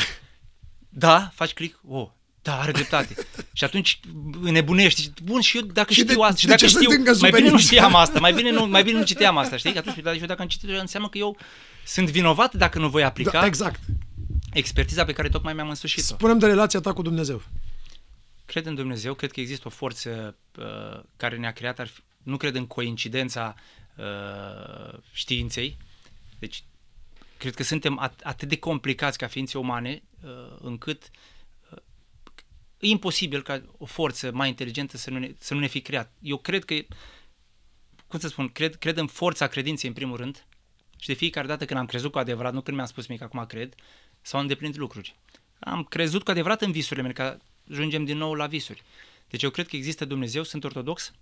da, faci click, oh, da, are dreptate. și atunci nebunești. Bun, și eu dacă și știu de, asta, și de dacă știu, mai bine nu știam asta, mai bine nu, mai bine nu citeam asta, știi? Atunci, dar eu dacă am citit, înseamnă că eu sunt vinovat dacă nu voi da, aplica. Da, exact expertiza pe care tocmai mi-am însușit-o. Spunem de relația ta cu Dumnezeu. Cred în Dumnezeu, cred că există o forță uh, care ne-a creat, ar fi, nu cred în coincidența uh, științei, deci cred că suntem at- atât de complicați ca ființe umane uh, încât uh, e imposibil ca o forță mai inteligentă să nu, ne, să nu ne fi creat. Eu cred că, cum să spun, cred, cred în forța credinței în primul rând și de fiecare dată când am crezut cu adevărat, nu când mi-am spus mic, acum cred, uh, sau îndeplinit lucruri. Am crezut cu adevărat în visurile mele, că ajungem din nou la visuri. Deci eu cred că există Dumnezeu, sunt ortodox,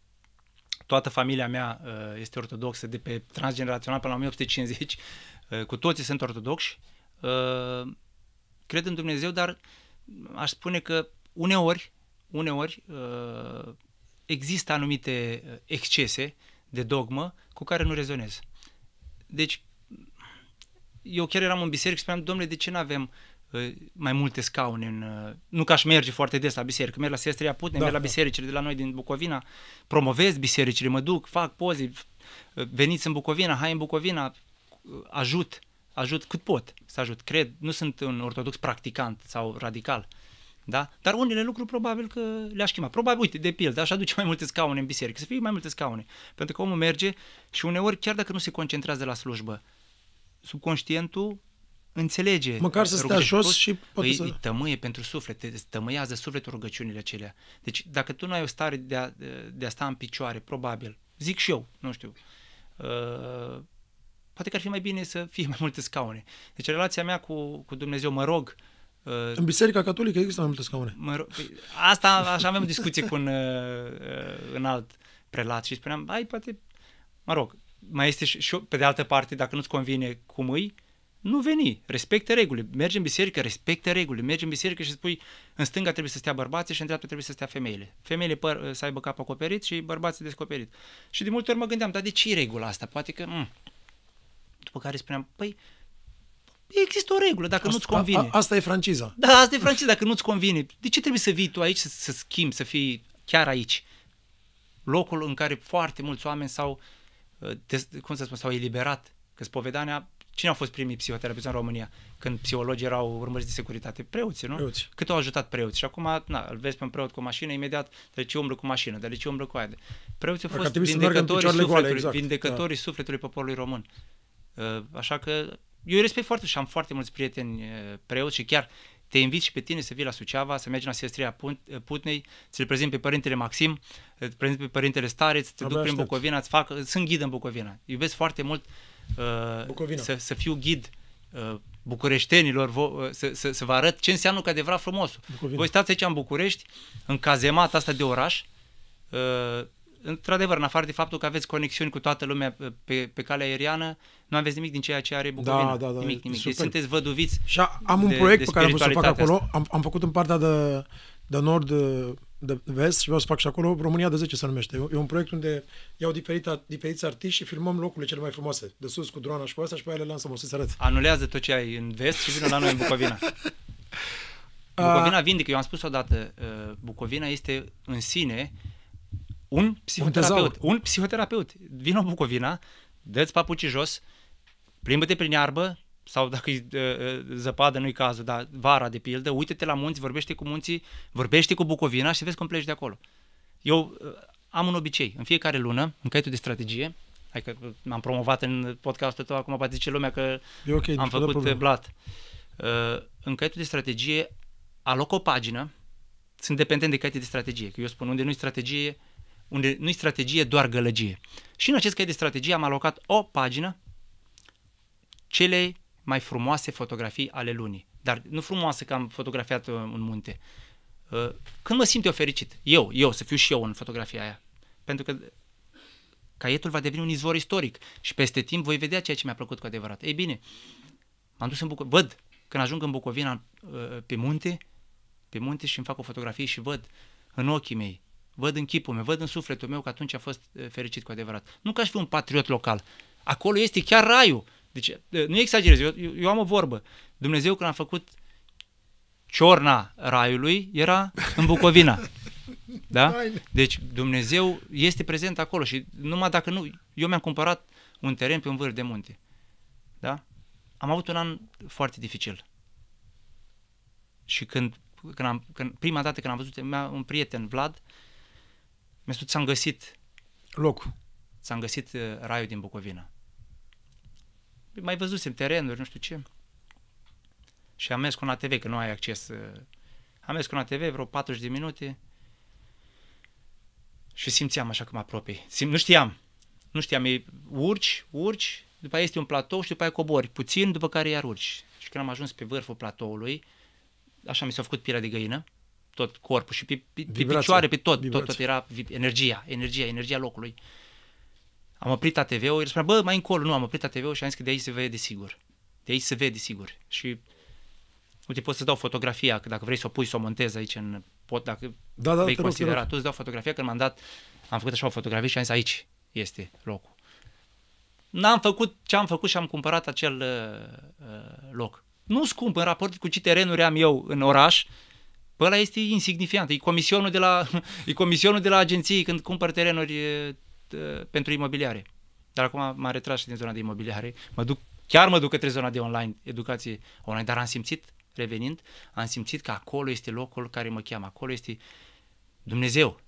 toată familia mea uh, este ortodoxă de pe transgenerațional până la 1850, uh, cu toții sunt ortodoxi. Uh, cred în Dumnezeu, dar aș spune că uneori, uneori există anumite excese de dogmă cu care nu rezonez. Deci eu chiar eram în biserică și spuneam, domnule, de ce nu avem uh, ă, mai multe scaune în... Uh, nu că aș merge foarte des la biserică, merg la Sestria Putne, da, merg la da. bisericile de la noi din Bucovina, promovez bisericile, mă duc, fac poze, uh, veniți în Bucovina, hai în Bucovina, ajut, ajut cât pot să ajut. Cred, nu sunt un ortodox practicant sau radical. Da? Dar unele lucruri probabil că le-aș schimba. Probabil, uite, de pildă, aș aduce mai multe scaune în biserică, să fie mai multe scaune. Pentru că omul merge și uneori, chiar dacă nu se concentrează la slujbă, subconștientul înțelege. Măcar să stea jos și poate îi, păi, să... îi tămâie pentru suflet, îți tămâiază sufletul rugăciunile acelea. Deci dacă tu nu ai o stare de a, de a sta în picioare, probabil, zic și eu, nu știu, uh, poate că ar fi mai bine să fie mai multe scaune. Deci relația mea cu, cu Dumnezeu, mă rog, Uh, în Biserica Catolică există mai multe scaune. Mă rog, păi, asta, așa avem o discuție cu un, uh, un uh, alt prelat și spuneam, ai, poate, mă rog, mai este și, și pe de altă parte, dacă nu-ți convine cum îi, nu veni, respecte regulile. Mergi în biserică, respecte regulile. Mergi în biserică și spui, în stânga trebuie să stea bărbații și în dreapta trebuie să stea femeile. Femeile păr, să aibă cap acoperit și bărbații descoperit. Și de multe ori mă gândeam, dar de ce e regula asta? Poate că... Mh. Mm. După care spuneam, păi, există o regulă, dacă asta, nu-ți convine. A, a, asta e franciza. Da, asta e franciza, dacă nu-ți convine. De ce trebuie să vii tu aici să, să schimbi, să fii chiar aici? Locul în care foarte mulți oameni s-au uh, cum să spun, s-au eliberat. Că spovedania, cine au fost primii psihoterapeuți în România? Când psihologii erau urmăriți de securitate? Preoții, nu? Preoți. Cât au ajutat preoții. Și acum, na, îl vezi pe un preot cu o mașină, imediat, de ce umblă cu mașină, de ce umblă cu aia. Preoții au fost vindecătorii, sufletului, goale, exact. vindecătorii da. sufletului poporului român. Uh, așa că eu îi respect foarte și am foarte mulți prieteni uh, preoți și chiar te invit și pe tine să vii la Suceava, să mergi la Sestria Putnei, ți-l prezint pe părintele Maxim, îl prezint pe părintele Stareț, te duc prin Bucovina, îți fac, sunt ghid în Bucovina. Iubesc foarte mult uh, să, să fiu ghid uh, bucureștenilor, vo, uh, să, să, să vă arăt ce înseamnă cu adevărat frumos. Bucovina. Voi stați aici în București, în cazemata asta de oraș, uh, într-adevăr, în afară de faptul că aveți conexiuni cu toată lumea pe, pe calea aeriană, nu aveți nimic din ceea ce are Bucovina. Da, da, da, nimic, nimic. Deci sunteți văduviți Și am un de, proiect de pe care am să fac acolo. Am, am făcut în partea de, de nord de vest și vreau să fac și acolo România de 10 se numește. E un proiect unde iau diferita, diferiți artiști și filmăm locurile cele mai frumoase. De sus cu drona și cu asta și pe aia le lansăm o să arăt. Anulează tot ce ai în vest și vină la noi în Bucovina. Bucovina vindică, eu am spus odată, uh, Bucovina este în sine un psihoterapeut, un, un psihoterapeut, Vino Bucovina, dă-ți papucii jos, plimbă-te prin iarbă, sau dacă e zăpadă, nu-i cazul, dar vara, de pildă, uite-te la munți, vorbește cu munții, vorbește cu Bucovina și vezi cum pleci de acolo. Eu am un obicei, în fiecare lună, în caietul de strategie, hai că m-am promovat în podcastul tău, acum poate zice lumea că okay, am făcut problem. blat. În caietul de strategie aloc o pagină, sunt dependent de caietul de strategie, că eu spun unde nu-i strategie, unde nu e strategie, doar gălăgie. Și în acest caiet de strategie am alocat o pagină cele mai frumoase fotografii ale lunii. Dar nu frumoase că am fotografiat uh, un munte. Uh, când mă simt eu fericit, eu, eu, să fiu și eu în fotografia aia. Pentru că caietul va deveni un izvor istoric și peste timp voi vedea ceea ce mi-a plăcut cu adevărat. Ei bine, m-am dus în Bucovina, văd, când ajung în Bucovina uh, pe munte, pe munte și îmi fac o fotografie și văd în ochii mei văd în chipul meu, văd în sufletul meu că atunci a fost fericit cu adevărat. Nu că aș fi un patriot local. Acolo este chiar raiul. Deci, nu exagerez, eu, eu am o vorbă. Dumnezeu când a făcut ciorna raiului, era în Bucovina. Da? Deci Dumnezeu este prezent acolo și numai dacă nu... Eu mi-am cumpărat un teren pe un vârf de munte. Da? Am avut un an foarte dificil. Și când, când, am, când prima dată când am văzut un prieten, Vlad, uh, mi-a spus, ți-am găsit locul. Ți-am găsit uh, raiul din Bucovina. Mai văzusem terenuri, nu știu ce. Și am mers cu un ATV, că nu ai acces. Uh, am mers cu un ATV vreo 40 de minute și simțeam așa cum mă apropii. Sim, nu știam. Nu știam, e, urci, urci, după aia este un platou și după aia cobori puțin, după care iar urci. Și când am ajuns pe vârful platoului, așa mi s-a făcut pira de găină, tot corpul și pe, pe, pe picioare, pe tot, tot, tot era energia, energia, energia locului. Am oprit ATV-ul, el spunea, bă, mai încolo, nu, am oprit ATV-ul și am zis că de aici se vede sigur. De aici se vede sigur. Și uite, pot să dau fotografia, că dacă vrei să o pui, să o montezi aici în pot, dacă da, da, vei considera, tu îți dau fotografia, când m-am dat, am făcut așa o fotografie și am zis, aici este locul. N-am făcut ce am făcut și am cumpărat acel uh, uh loc. Nu scump în raport cu ce terenuri am eu în oraș, pe păi ăla este insignifiant, e comisionul de la, e comisionul de la agenții când cumpăr terenuri pentru imobiliare. Dar acum m-am retras și din zona de imobiliare, mă duc, chiar mă duc către zona de online, educație online, dar am simțit, revenind, am simțit că acolo este locul care mă cheamă, acolo este Dumnezeu.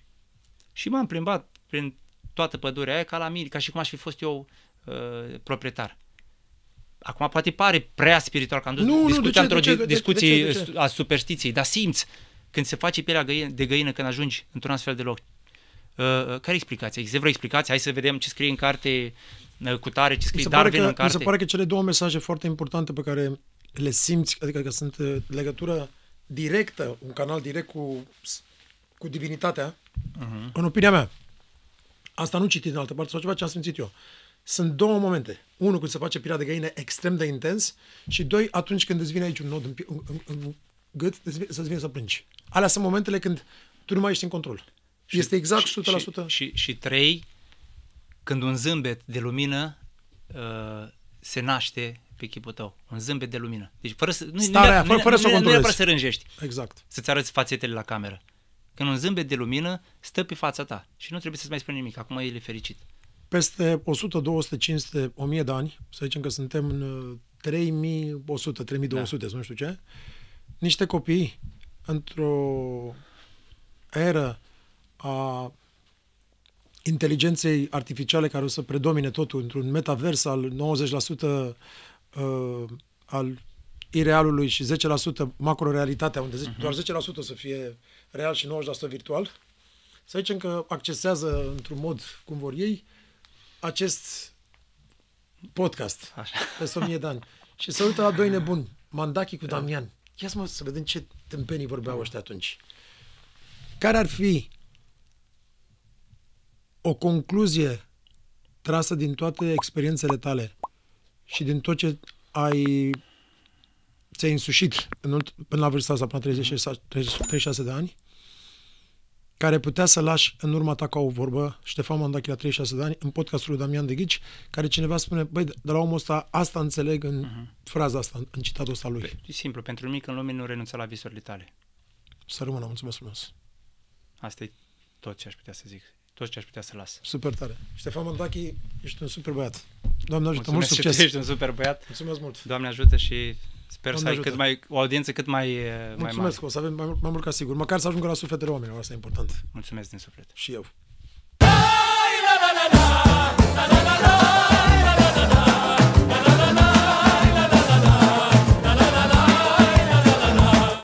Și m-am plimbat prin toată pădurea aia ca la mine, ca și cum aș fi fost eu uh, proprietar. Acum poate pare prea spiritual că am dus nu, discuția într-o de ce, discuție a superstiției, dar simți când se face pielea de găină, când ajungi într-un astfel de loc. Uh, uh, care explicație? explicația? Există vreo explicație? Hai să vedem ce scrie în carte uh, cu tare, ce scrie Darwin că, în carte. Mi se pare că cele două mesaje foarte importante pe care le simți, adică că sunt legătură directă, un canal direct cu, cu divinitatea, uh-huh. în opinia mea. Asta nu citit în altă parte, sau ceva ce am simțit eu. Uh, sunt două momente. Unul când se face pira de găină extrem de intens și doi, atunci când îți vine aici un nod în, în, în, în gât, să-ți vine să plângi. Alea sunt momentele când tu nu mai ești în control. Și, este exact 100%. Și, și, și trei, când un zâmbet de lumină uh, se naște pe chipul tău. Un zâmbet de lumină. Deci fără să, nu, Starea, nu, fără, fără să nu, nu neapărat să rânjești. Exact. Să-ți arăți fațetele la cameră. Când un zâmbet de lumină stă pe fața ta și nu trebuie să-ți mai spui nimic. Acum el e fericit peste 100, 200, 500, 1000 de ani, să zicem că suntem în 3100, uh, 3200, da. nu știu ce, niște copii într-o era a inteligenței artificiale care o să predomine totul, într-un metavers al 90% uh, al irealului și 10% macro-realitatea, unde uh-huh. doar 10% o să fie real și 90% virtual, să zicem că accesează într-un mod cum vor ei acest podcast Așa. peste 1000 de ani și se uită la doi nebuni, Mandachi cu da. Damian. Ia mă să vedem ce tâmpenii vorbeau ăștia atunci. Care ar fi o concluzie trasă din toate experiențele tale și din tot ce ai ți-ai însușit în, până la vârsta asta, până la 36, 36 de ani? care putea să lași în urma ta ca o vorbă, Ștefan Mandachi la 36 de ani, în podcastul lui Damian de Ghici, care cineva spune, băi, de la omul ăsta, asta înțeleg în uh-huh. fraza asta, în citatul ăsta lui. E păi, simplu, pentru nimic în lume nu renunța la visurile tale. Să rămână, mulțumesc frumos. Asta e tot ce aș putea să zic, tot ce aș putea să las. Super tare. Ștefan Mandachi, ești un super băiat. Doamne ajută, mulțumesc mult succes. Ești un super băiat. Mulțumesc mult. Doamne ajută și Sper Doamne să ai cât mai, o audiență cât mai, mai mare. o să avem mai, mai mult ca sigur. Măcar să ajungă la sufletele oamenilor, asta e important. Mulțumesc din suflet. Și eu. La, da, la, da, la, da, la, la, la, la, la.